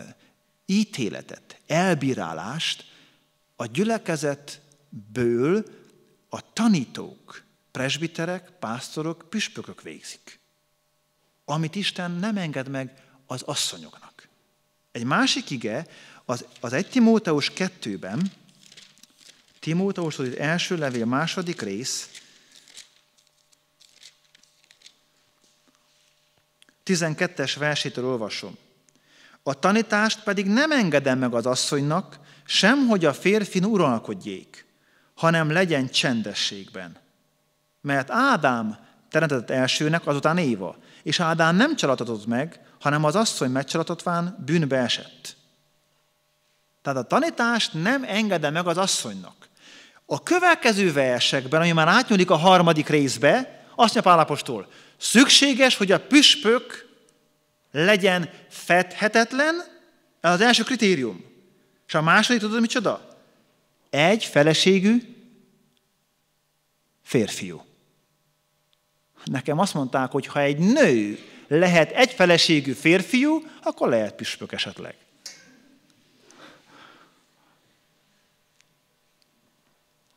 ítéletet, elbírálást a gyülekezetből a tanítók, presbiterek, pásztorok, püspökök végzik. Amit Isten nem enged meg az asszonyoknak. Egy másik ige, az, az 1 Timóteus 2-ben, az első levél második rész, 12-es versétől olvasom. A tanítást pedig nem engedem meg az asszonynak, sem hogy a férfin uralkodjék, hanem legyen csendességben. Mert Ádám teremtett elsőnek, azután Éva, és Ádám nem csalatatott meg, hanem az asszony megcsalatotván bűnbe esett. Tehát a tanítást nem engedem meg az asszonynak. A következő versekben, ami már átnyúlik a harmadik részbe, azt mondja Pálapostól, szükséges, hogy a püspök legyen fethetetlen, ez az első kritérium. És a második, tudod, micsoda? Egy feleségű férfiú. Nekem azt mondták, hogy ha egy nő lehet egy feleségű férfiú, akkor lehet püspök esetleg.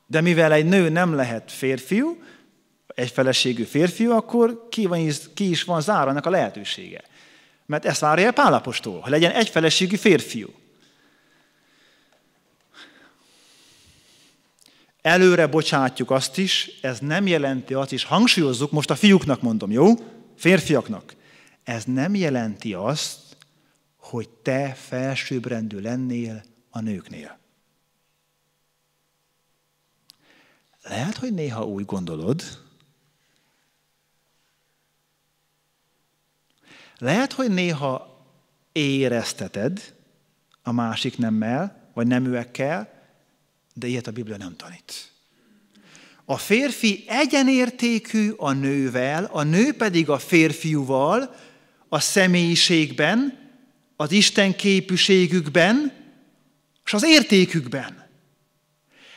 De mivel egy nő nem lehet férfiú, egy feleségű férfiú, akkor ki, van, ki is van zárva ennek a lehetősége. Mert ezt várja el Pálapostól, hogy legyen egy feleségű férfiú. Előre bocsátjuk azt is, ez nem jelenti azt is, hangsúlyozzuk, most a fiúknak mondom, jó? Férfiaknak. Ez nem jelenti azt, hogy te felsőbbrendű lennél a nőknél. Lehet, hogy néha úgy gondolod, Lehet, hogy néha érezteted a másik nemmel, vagy neműekkel, de ilyet a Biblia nem tanít. A férfi egyenértékű a nővel, a nő pedig a férfiúval, a személyiségben, az Isten képűségükben, és az értékükben.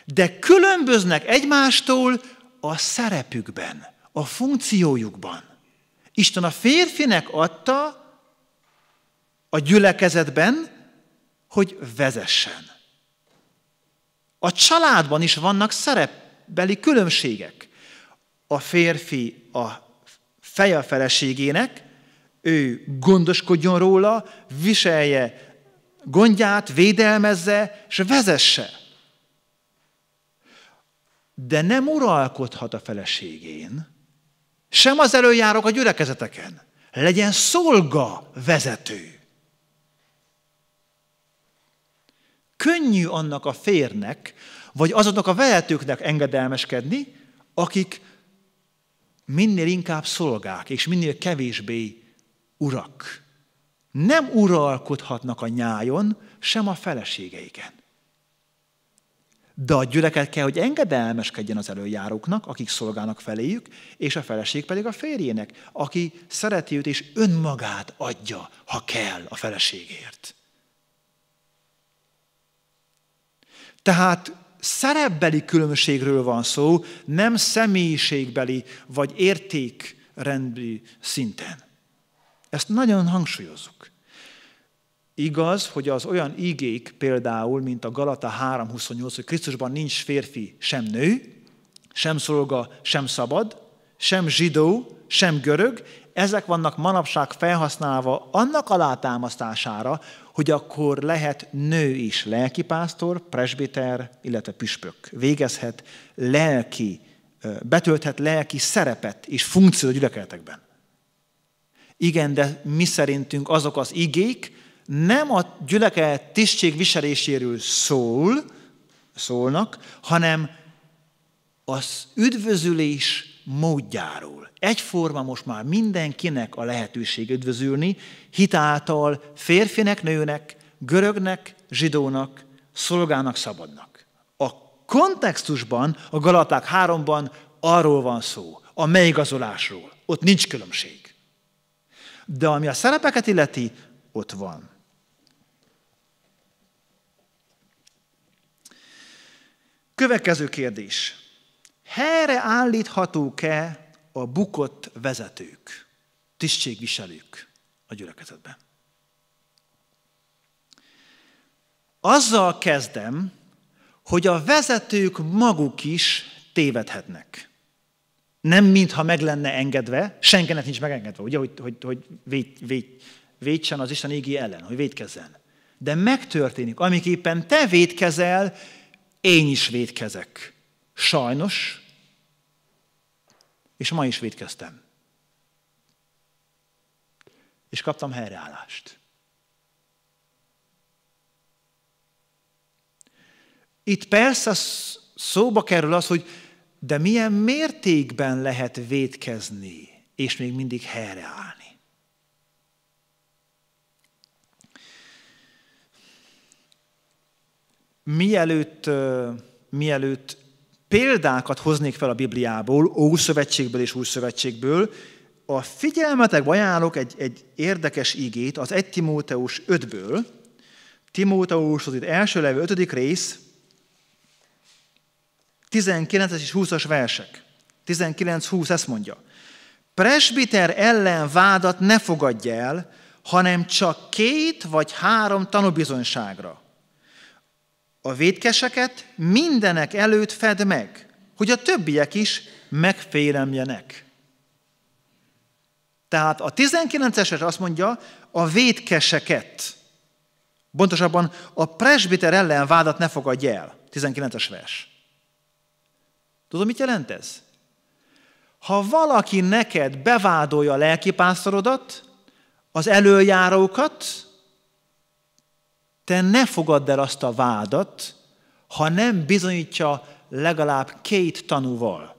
De különböznek egymástól a szerepükben, a funkciójukban. Isten a férfinek adta a gyülekezetben, hogy vezessen. A családban is vannak szerepbeli különbségek. A férfi a feje a feleségének, ő gondoskodjon róla, viselje gondját, védelmezze, és vezesse. De nem uralkodhat a feleségén, sem az előjárok a gyülekezeteken. Legyen szolga vezető. Könnyű annak a férnek, vagy azoknak a vehetőknek engedelmeskedni, akik minél inkább szolgák, és minél kevésbé urak. Nem uralkodhatnak a nyájon, sem a feleségeiken. De a gyüleket kell, hogy engedelmeskedjen az előjáróknak, akik szolgálnak feléjük, és a feleség pedig a férjének, aki szereti őt és önmagát adja, ha kell, a feleségért. Tehát szerepbeli különbségről van szó, nem személyiségbeli vagy értékrendű szinten. Ezt nagyon hangsúlyozzuk. Igaz, hogy az olyan igék például, mint a Galata 3.28, hogy Krisztusban nincs férfi, sem nő, sem szolga, sem szabad, sem zsidó, sem görög, ezek vannak manapság felhasználva annak alátámasztására, hogy akkor lehet nő is lelkipásztor, presbiter, illetve püspök. Végezhet lelki, betölthet lelki szerepet és funkciót a gyülekezetekben. Igen, de mi szerintünk azok az igék, nem a gyülekezet tisztség viseléséről szól, szólnak, hanem az üdvözülés módjáról. Egyforma most már mindenkinek a lehetőség üdvözülni, hitáltal férfinek, nőnek, görögnek, zsidónak, szolgának, szabadnak. A kontextusban, a Galaták 3-ban arról van szó, a megigazolásról. Ott nincs különbség. De ami a szerepeket illeti, ott van. Következő kérdés. Helyre állíthatók-e a bukott vezetők, tisztségviselők a gyülekezetben? Azzal kezdem, hogy a vezetők maguk is tévedhetnek. Nem mintha meg lenne engedve, senkinek nincs megengedve, ugye, hogy, hogy, hogy véd, véd, védsen az Isten égi ellen, hogy védkezzen. De megtörténik, amiképpen te védkezel, én is védkezek. Sajnos, és ma is védkeztem. És kaptam helyreállást. Itt persze szóba kerül az, hogy de milyen mértékben lehet védkezni, és még mindig helyreállni. mielőtt, mielőtt példákat hoznék fel a Bibliából, Ószövetségből és Újszövetségből, a figyelmetek ajánlok egy, egy érdekes igét az 1 Timóteus 5-ből. Timóteus az itt első levő 5. rész, 19-es és 20-as versek. 19-20 ezt mondja. Presbiter ellen vádat ne fogadj el, hanem csak két vagy három tanúbizonyságra. A védkeseket mindenek előtt fed meg, hogy a többiek is megfélemjenek. Tehát a 19-eset azt mondja, a védkeseket, pontosabban a presbiter ellen vádat ne fogadj el. 19-es vers. Tudom, mit jelent ez? Ha valaki neked bevádolja a lelkipásztorodat, az előjárókat, te ne fogadd el azt a vádat, ha nem bizonyítja legalább két tanúval.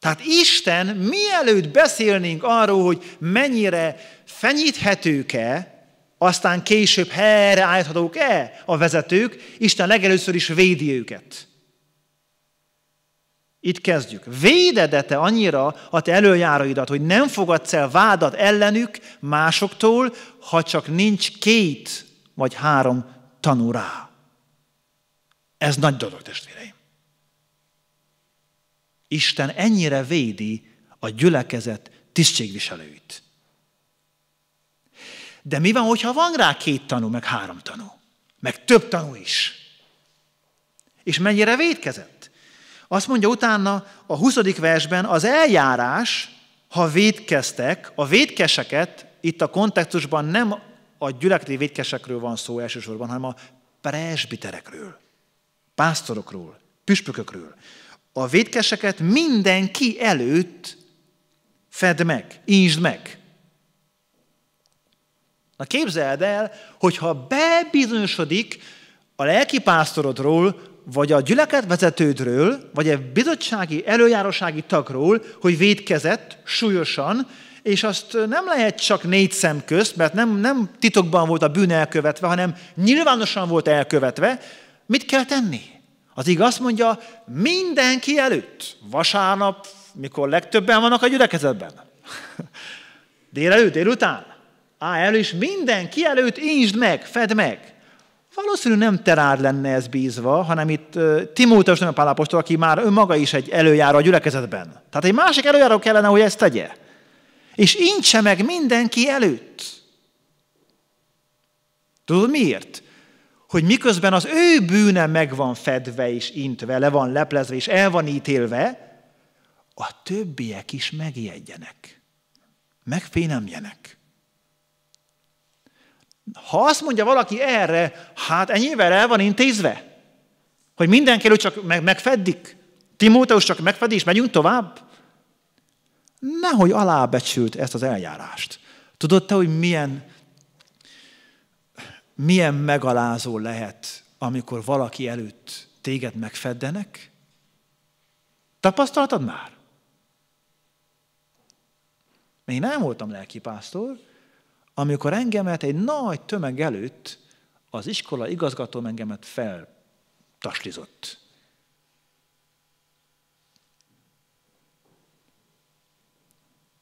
Tehát Isten mielőtt beszélnénk arról, hogy mennyire fenyíthetők-e, aztán később helyreállíthatók-e a vezetők, Isten legelőször is védi őket. Itt kezdjük. Védedete annyira a te előjáraidat, hogy nem fogadsz el vádat ellenük másoktól, ha csak nincs két vagy három tanú rá. Ez nagy dolog, testvéreim. Isten ennyire védi a gyülekezet tisztségviselőit. De mi van, hogyha van rá két tanú, meg három tanú, meg több tanú is? És mennyire védkezett? Azt mondja utána a 20. versben, az eljárás, ha védkeztek, a védkeseket, itt a kontextusban nem a gyülekezeti védkesekről van szó elsősorban, hanem a presbiterekről, pásztorokról, püspökökről. A védkeseket mindenki előtt fedd meg, ízd meg. Na képzeld el, hogyha bebizonyosodik a pásztorodról vagy a gyüleket vezetődről, vagy egy bizottsági, előjárósági tagról, hogy védkezett súlyosan, és azt nem lehet csak négy szem közt, mert nem, nem titokban volt a bűn elkövetve, hanem nyilvánosan volt elkövetve, mit kell tenni? Az igaz mondja, mindenki előtt, vasárnap, mikor legtöbben vannak a gyülekezetben. [laughs] Délelőtt, délután. Áll elő is mindenki előtt, insd meg, fedd meg. Valószínű nem terád lenne ez bízva, hanem itt Timóteus nem a pálapostól, aki már önmaga is egy előjáró a gyülekezetben. Tehát egy másik előjáró kellene, hogy ezt tegye. És incse meg mindenki előtt. Tudod miért? Hogy miközben az ő bűne meg van fedve és intve, le van leplezve és el van ítélve, a többiek is megijedjenek, Megfénemjenek. Ha azt mondja valaki erre, hát ennyivel el van intézve, hogy mindenki előtt csak meg, megfeddik, Timóteus csak megfedi, és megyünk tovább. Nehogy alábecsült ezt az eljárást. Tudod te, hogy milyen, milyen megalázó lehet, amikor valaki előtt téged megfeddenek? Tapasztaltad már? Én nem voltam lelkipásztor, amikor engemet egy nagy tömeg előtt az iskola igazgató engemet feltaslizott.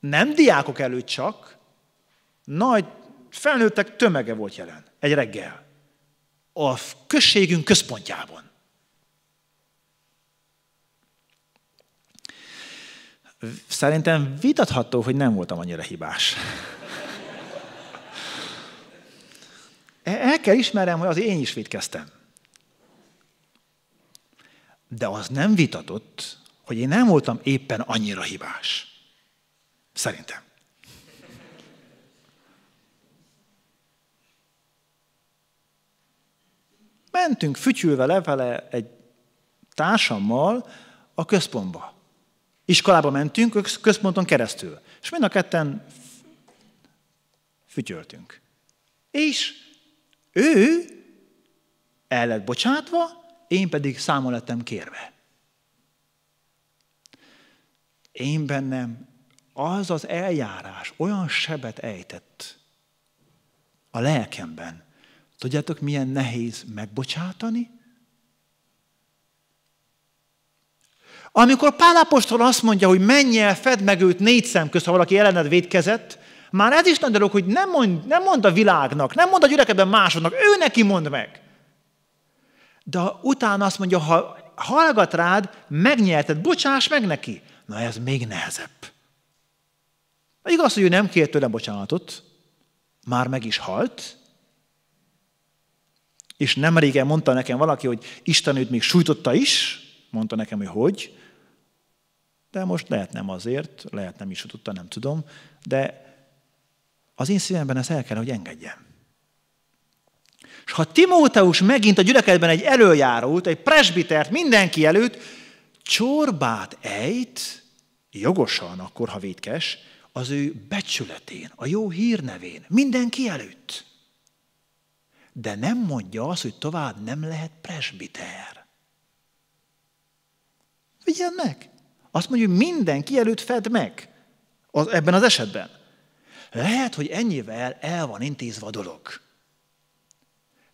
Nem diákok előtt csak, nagy felnőttek tömege volt jelen egy reggel a községünk központjában. Szerintem vitatható, hogy nem voltam annyira hibás. El kell ismernem, hogy az én is vitkeztem. De az nem vitatott, hogy én nem voltam éppen annyira hibás. Szerintem. Mentünk fütyülve levele egy társammal a központba. Iskolába mentünk, központon keresztül. És mind a ketten fütyöltünk. És ő el lett bocsátva, én pedig számon lettem kérve. Én bennem az az eljárás olyan sebet ejtett a lelkemben. Tudjátok, milyen nehéz megbocsátani? Amikor Pál Apostol azt mondja, hogy menj el, fedd meg őt négy szem közt, ha valaki ellened védkezett, már ez is nagy dolog, hogy nem mond, nem mond a világnak, nem mond a gyülekezben másodnak, ő neki mond meg. De utána azt mondja, ha hallgat rád, megnyerted, bocsáss meg neki. Na ez még nehezebb. Igaz, hogy ő nem kért tőle bocsánatot, már meg is halt, és nem régen mondta nekem valaki, hogy Isten őt még sújtotta is, mondta nekem, hogy hogy, de most lehet nem azért, lehet nem is sújtotta, nem tudom, de az én szívemben ezt el kell, hogy engedjem. És ha Timóteus megint a gyülekezetben egy előjárót, egy presbitert mindenki előtt csorbát ejt, jogosan akkor, ha vétkes, az ő becsületén, a jó hírnevén, mindenki előtt. De nem mondja azt, hogy tovább nem lehet presbiter. Vigyen meg! Azt mondja, hogy mindenki előtt fed meg az, ebben az esetben. Lehet, hogy ennyivel el van intézve a dolog.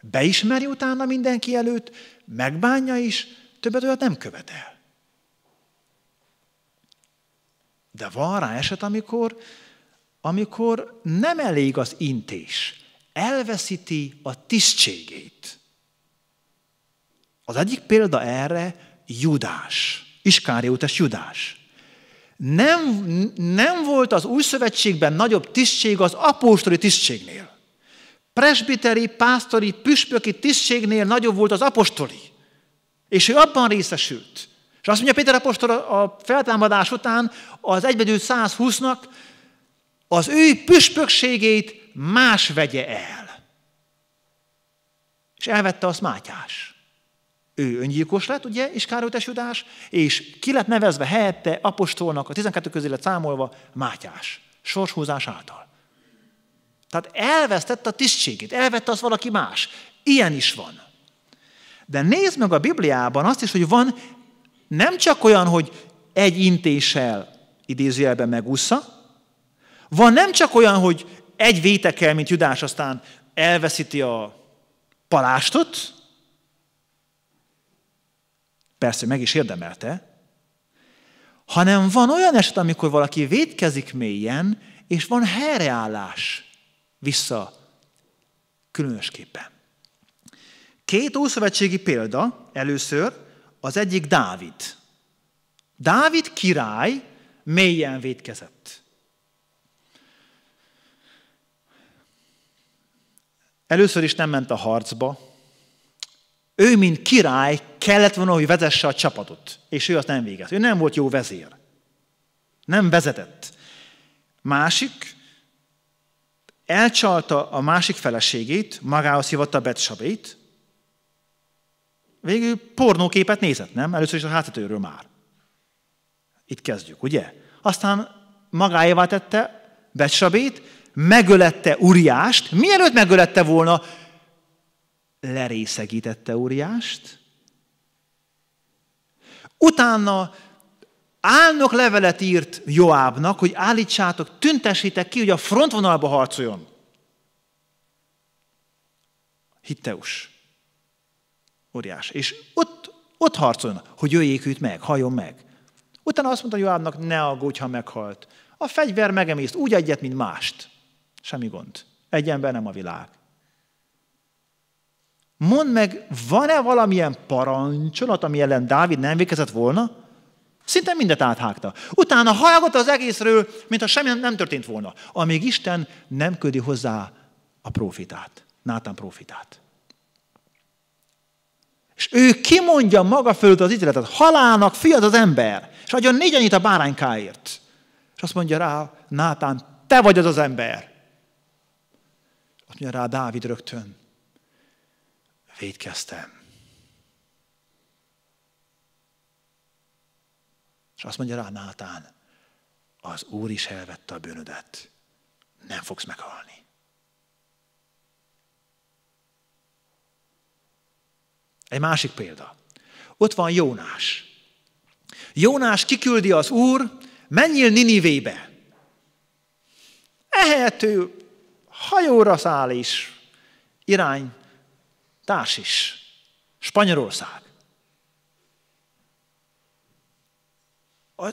Beismeri utána mindenki előtt, megbánja is, többet olyat nem követel. De van rá eset, amikor, amikor nem elég az intés, elveszíti a tisztségét. Az egyik példa erre Judás, Iskáriótes Judás. Nem, nem volt az új szövetségben nagyobb tisztség az apostoli tisztségnél. Presbiteri, pásztori, püspöki tisztségnél nagyobb volt az apostoli. És ő abban részesült. És azt mondja Péter apostol a feltámadás után az egybedő 120-nak, az ő püspökségét más vegye el. És elvette azt Mátyás ő öngyilkos lett, ugye, és Károltes Judás, és ki lett nevezve helyette apostolnak, a 12 közé lett számolva Mátyás, sorshúzás által. Tehát elvesztette a tisztségét, elvette az valaki más. Ilyen is van. De nézd meg a Bibliában azt is, hogy van nem csak olyan, hogy egy intéssel idézőjelben megúszza, van nem csak olyan, hogy egy vétekel, mint Judás, aztán elveszíti a palástot, persze meg is érdemelte, hanem van olyan eset, amikor valaki védkezik mélyen, és van helyreállás vissza különösképpen. Két ószövetségi példa, először az egyik Dávid. Dávid király mélyen védkezett. Először is nem ment a harcba, ő, mint király, kellett volna, hogy vezesse a csapatot, és ő azt nem végez. Ő nem volt jó vezér. Nem vezetett. Másik, elcsalta a másik feleségét, magához hívatta Betsabét, végül pornóképet nézett, nem? Először is a hátatőről már. Itt kezdjük, ugye? Aztán magáévá tette Betsabét, megölette Uriást, mielőtt megölette volna lerészegítette óriást, utána álnok levelet írt Joábnak, hogy állítsátok, tüntessétek ki, hogy a frontvonalba harcoljon. Hitteus. Óriás. És ott, ott harcoljon, hogy jöjjék őt meg, halljon meg. Utána azt mondta Joábnak, ne aggódj, ha meghalt. A fegyver megemészt úgy egyet, mint mást. Semmi gond. Egy ember nem a világ. Mondd meg, van-e valamilyen parancsolat, ami ellen Dávid nem végezett volna? Szinte mindet áthágta. Utána hallgatta az egészről, mintha semmi nem történt volna. Amíg Isten nem ködi hozzá a profitát, Nátán profitát. És ő kimondja maga fölött az ítéletet. Halálnak fiad az ember. És adjon négy annyit a báránykáért. És azt mondja rá Nátán, te vagy az az ember. Azt mondja rá Dávid rögtön védkeztem. És azt mondja rá Nátán, az Úr is elvette a bűnödet, nem fogsz meghalni. Egy másik példa. Ott van Jónás. Jónás kiküldi az Úr, menjél Ninivébe. Ehető hajóra száll is, irány Társ is. Spanyolország. A,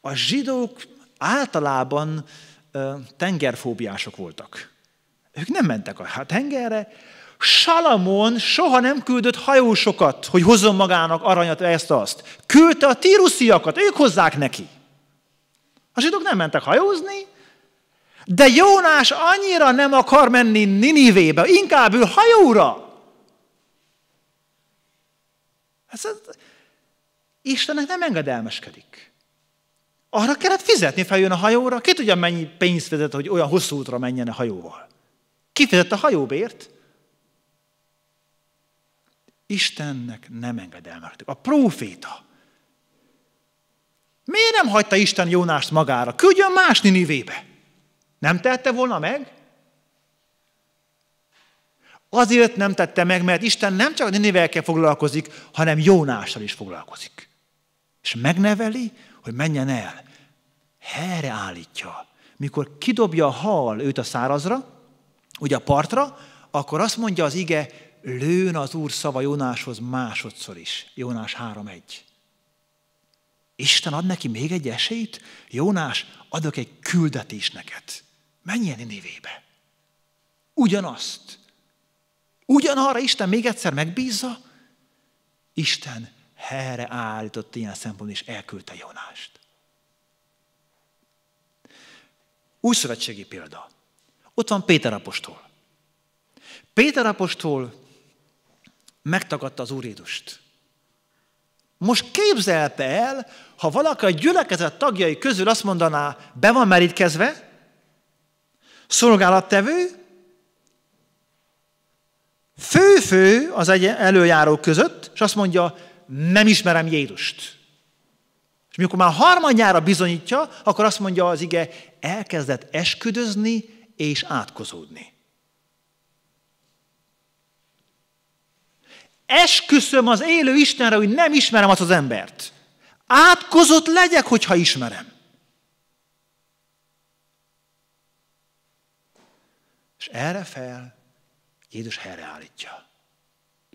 a zsidók általában ö, tengerfóbiások voltak. Ők nem mentek a tengerre. Salamon soha nem küldött hajósokat, hogy hozzon magának aranyat, ezt-azt. Küldte a tírusziakat, ők hozzák neki. A zsidók nem mentek hajózni, de Jónás annyira nem akar menni Ninivébe, inkább ő hajóra. Hát ez, Istennek nem engedelmeskedik. Arra kellett fizetni, feljön a hajóra. Ki tudja, mennyi pénzt fizet, hogy olyan hosszú útra menjen a hajóval? Ki fizet a hajóbért? Istennek nem engedelmeskedik. A próféta. Miért nem hagyta Isten Jónást magára? Küldjön más Ninivébe. Nem tette volna meg? Azért nem tette meg, mert Isten nem csak Ninivelkel foglalkozik, hanem Jónással is foglalkozik. És megneveli, hogy menjen el. állítja, Mikor kidobja a hal őt a szárazra, ugye a partra, akkor azt mondja az ige, lőn az Úr szava Jónáshoz másodszor is. Jónás 3.1. Isten ad neki még egy esélyt? Jónás, adok egy küldetés neked. Menjen névébe. Ugyanazt. Ugyanarra Isten még egyszer megbízza? Isten helyre állított ilyen szempontból, és elküldte Jónást. Új szövetségi példa. Ott van Péter apostol. Péter apostol megtagadta az Úr Jézust. Most képzelte el, ha valaki a gyülekezet tagjai közül azt mondaná, be van merítkezve, szolgálattevő, fő-fő az egy előjáró között, és azt mondja, nem ismerem Jézust. És mikor már harmadjára bizonyítja, akkor azt mondja az ige, elkezdett esküdözni és átkozódni. Esküszöm az élő Istenre, hogy nem ismerem azt az embert. Átkozott legyek, hogyha ismerem. És erre fel Jézus helyreállítja.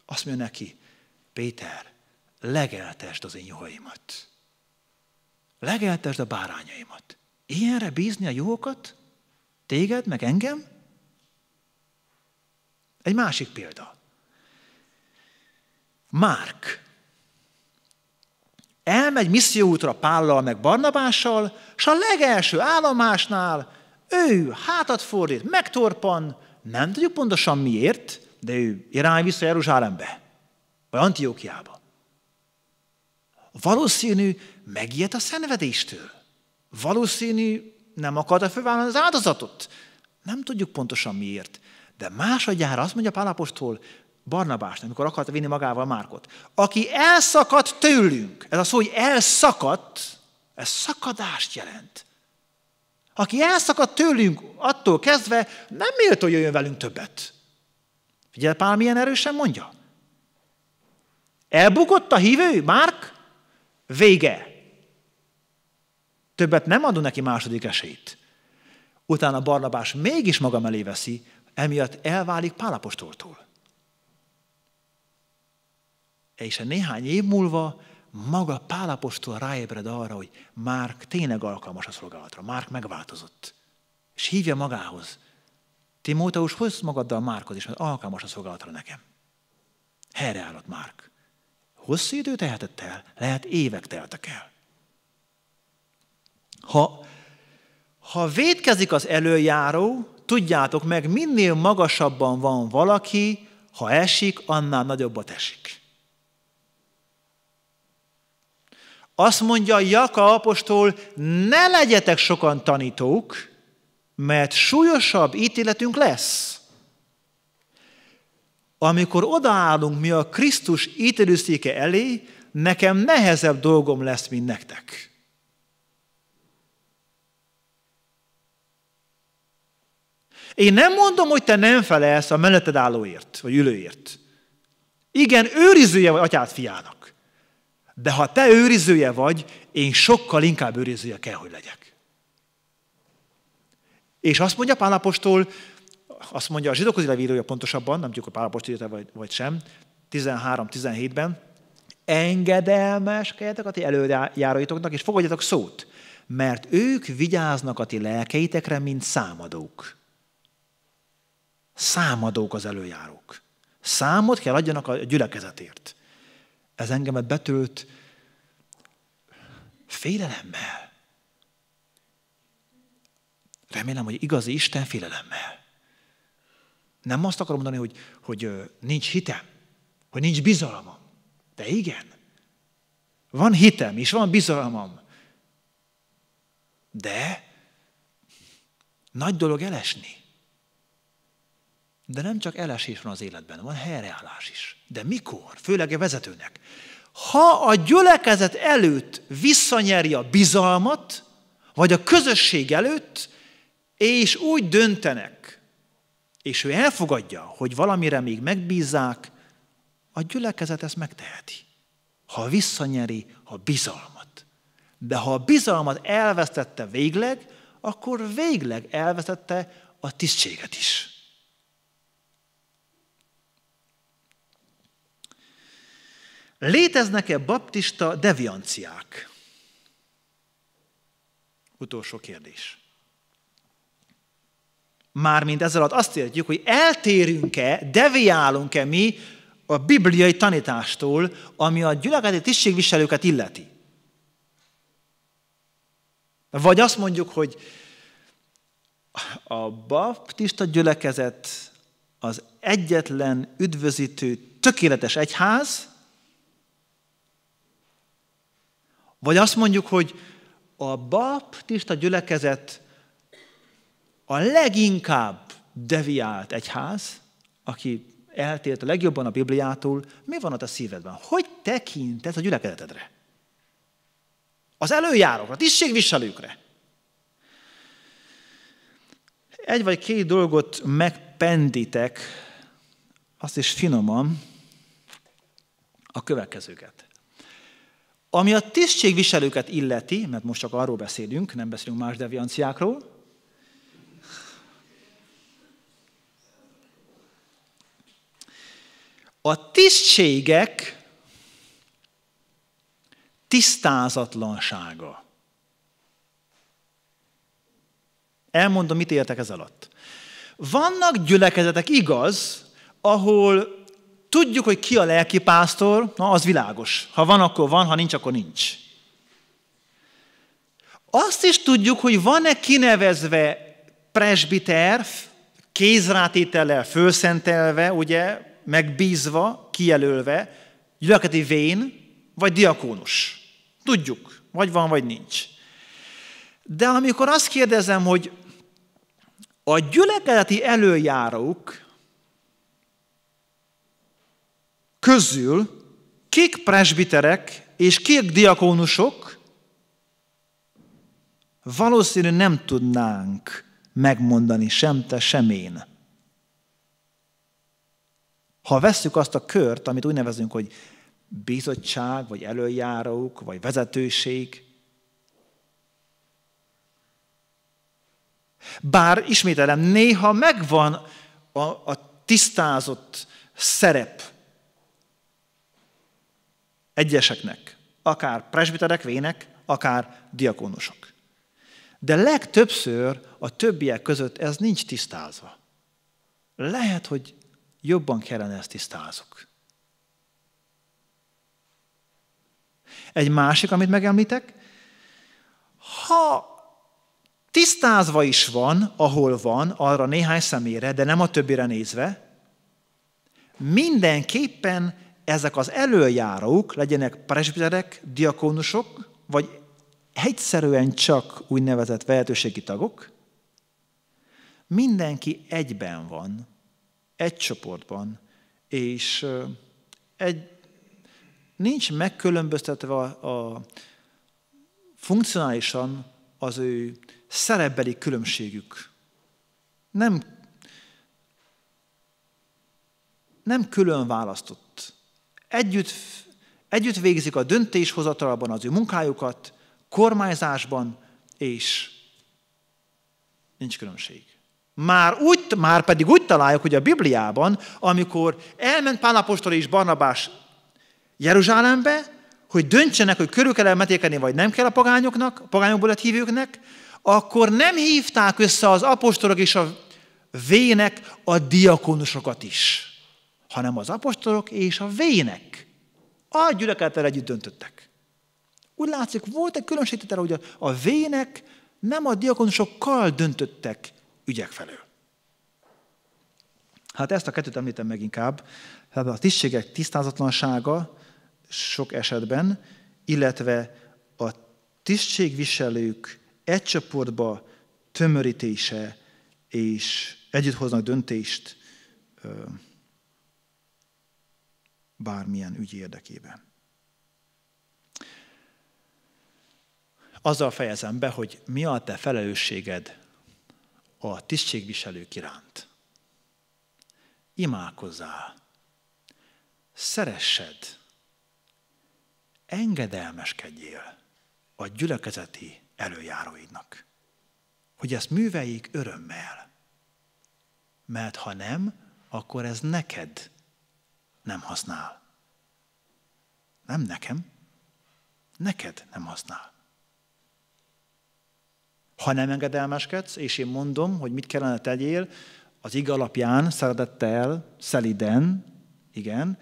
Azt mondja neki, Péter, legeltest az én juhaimat. Legeltest a bárányaimat. Ilyenre bízni a juhokat? Téged, meg engem? Egy másik példa. Márk. Elmegy misszióútra Pállal meg Barnabással, és a legelső állomásnál ő hátat fordít, megtorpan, nem tudjuk pontosan miért, de ő irány vissza Jeruzsálembe, vagy Antiókiába. Valószínű, megijedt a szenvedéstől. Valószínű, nem akarta fővállalni az áldozatot. Nem tudjuk pontosan miért. De másodjára azt mondja Pálapostól Barnabásnak, amikor akarta vinni magával Márkot, aki elszakadt tőlünk, ez a szó, hogy elszakadt, ez szakadást jelent. Aki elszakad tőlünk attól kezdve, nem méltó jöjjön velünk többet. Figyelj, Pál milyen erősen mondja. Elbukott a hívő, Márk, vége. Többet nem adunk neki második esélyt. Utána Barnabás mégis maga elé veszi, emiatt elválik Pálapostoltól. És néhány év múlva maga Pálapostól ráébred arra, hogy Márk tényleg alkalmas a szolgálatra, Márk megváltozott. És hívja magához. Timóteus, hozz magaddal Márkot is, mert alkalmas a szolgálatra nekem. Helyreállott Márk. Hosszú idő tehetett el, lehet évek teltek el. Ha, ha védkezik az előjáró, tudjátok meg, minél magasabban van valaki, ha esik, annál nagyobbat esik. Azt mondja Jaka apostol, ne legyetek sokan tanítók, mert súlyosabb ítéletünk lesz. Amikor odaállunk mi a Krisztus ítélőszéke elé, nekem nehezebb dolgom lesz, mint nektek. Én nem mondom, hogy te nem felelsz a melletted állóért, vagy ülőért. Igen, őrizője vagy atyád fiának. De ha te őrizője vagy, én sokkal inkább őrizője kell, hogy legyek. És azt mondja Pálapostól, azt mondja a zsidókhoz levírója pontosabban, nem tudjuk, a Pálapost írta vagy, vagy sem, 13-17-ben, engedelmeskedjetek a ti előjáróitoknak, és fogadjatok szót, mert ők vigyáznak a ti lelkeitekre, mint számadók. Számadók az előjárók. Számot kell adjanak a gyülekezetért ez engemet betölt félelemmel. Remélem, hogy igazi Isten félelemmel. Nem azt akarom mondani, hogy, hogy nincs hitem, hogy nincs bizalmam. De igen, van hitem és van bizalmam. De nagy dolog elesni. De nem csak elesés van az életben, van helyreállás is. De mikor? Főleg a vezetőnek. Ha a gyülekezet előtt visszanyeri a bizalmat, vagy a közösség előtt, és úgy döntenek, és ő elfogadja, hogy valamire még megbízzák, a gyülekezet ezt megteheti. Ha visszanyeri a bizalmat. De ha a bizalmat elvesztette végleg, akkor végleg elvesztette a tisztséget is. Léteznek-e baptista devianciák? Utolsó kérdés. Mármint ezzel alatt azt értjük, hogy eltérünk-e, deviálunk-e mi a bibliai tanítástól, ami a gyülekezeti tisztségviselőket illeti. Vagy azt mondjuk, hogy a baptista gyülekezet az egyetlen üdvözítő, tökéletes egyház, Vagy azt mondjuk, hogy a baptista gyülekezet a leginkább deviált egyház, aki eltért a legjobban a Bibliától, mi van ott a szívedben? Hogy tekintesz a gyülekezetedre? Az előjárókra, tisztségviselőkre. Egy vagy két dolgot megpenditek, azt is finoman, a következőket. Ami a tisztségviselőket illeti, mert most csak arról beszélünk, nem beszélünk más devianciákról, A tisztségek tisztázatlansága. Elmondom, mit értek ez alatt. Vannak gyülekezetek, igaz, ahol tudjuk, hogy ki a lelki pásztor, na az világos. Ha van, akkor van, ha nincs, akkor nincs. Azt is tudjuk, hogy van-e kinevezve presbiter, kézrátétellel fölszentelve, ugye, megbízva, kijelölve, gyülekezeti vén, vagy diakónus. Tudjuk, vagy van, vagy nincs. De amikor azt kérdezem, hogy a gyülekezeti előjárók közül kik presbiterek és kik diakónusok, valószínű nem tudnánk megmondani sem te, sem én. Ha vesszük azt a kört, amit úgy nevezünk, hogy bizottság, vagy előjárók, vagy vezetőség, bár ismételem, néha megvan a, a tisztázott szerep, egyeseknek, akár presbiterek, vének, akár diakónusok. De legtöbbször a többiek között ez nincs tisztázva. Lehet, hogy jobban kellene ezt tisztázok. Egy másik, amit megemlítek, ha tisztázva is van, ahol van, arra néhány szemére, de nem a többire nézve, mindenképpen ezek az előjárók legyenek presbiterek, diakónusok, vagy egyszerűen csak úgynevezett vehetőségi tagok, mindenki egyben van, egy csoportban, és egy, nincs megkülönböztetve a, a funkcionálisan az ő szerepbeli különbségük. Nem, nem külön választott együtt, együtt végzik a döntéshozatalban az ő munkájukat, kormányzásban, és nincs különbség. Már, úgy, már pedig úgy találjuk, hogy a Bibliában, amikor elment Pálapostól és Barnabás Jeruzsálembe, hogy döntsenek, hogy körül kell metékeni, vagy nem kell a pagányoknak, a pagányokból lett hívőknek, akkor nem hívták össze az apostolok és a vének a diakonusokat is hanem az apostolok és a vének. A gyülekelettel együtt döntöttek. Úgy látszik, volt egy különbségtétel, hogy a vének nem a diakonusokkal döntöttek ügyek felől. Hát ezt a kettőt említem meg inkább. Tehát a tisztségek tisztázatlansága sok esetben, illetve a tisztségviselők egy csoportba tömörítése és együtt hoznak döntést bármilyen ügy érdekében. Azzal fejezem be, hogy mi a te felelősséged a tisztségviselők iránt. Imádkozzál, szeressed, engedelmeskedjél a gyülekezeti előjáróidnak, hogy ezt műveljék örömmel. Mert ha nem, akkor ez neked nem használ. Nem nekem, neked nem használ. Ha nem engedelmeskedsz, és én mondom, hogy mit kellene tegyél, az ig alapján, szeretettel, szeliden, igen,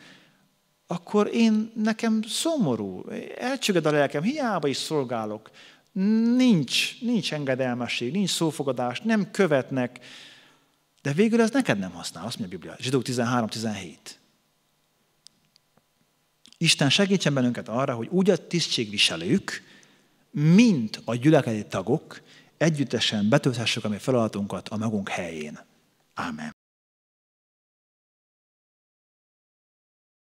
akkor én nekem szomorú, elcsüged a lelkem, hiába is szolgálok. Nincs, nincs engedelmesség, nincs szófogadás, nem követnek, de végül ez neked nem használ, azt mondja a Biblia. Zsidók 13-17. Isten segítsen bennünket arra, hogy úgy a tisztségviselők, mint a gyülekezeti tagok együttesen betölthessük a mi feladatunkat a magunk helyén. Amen.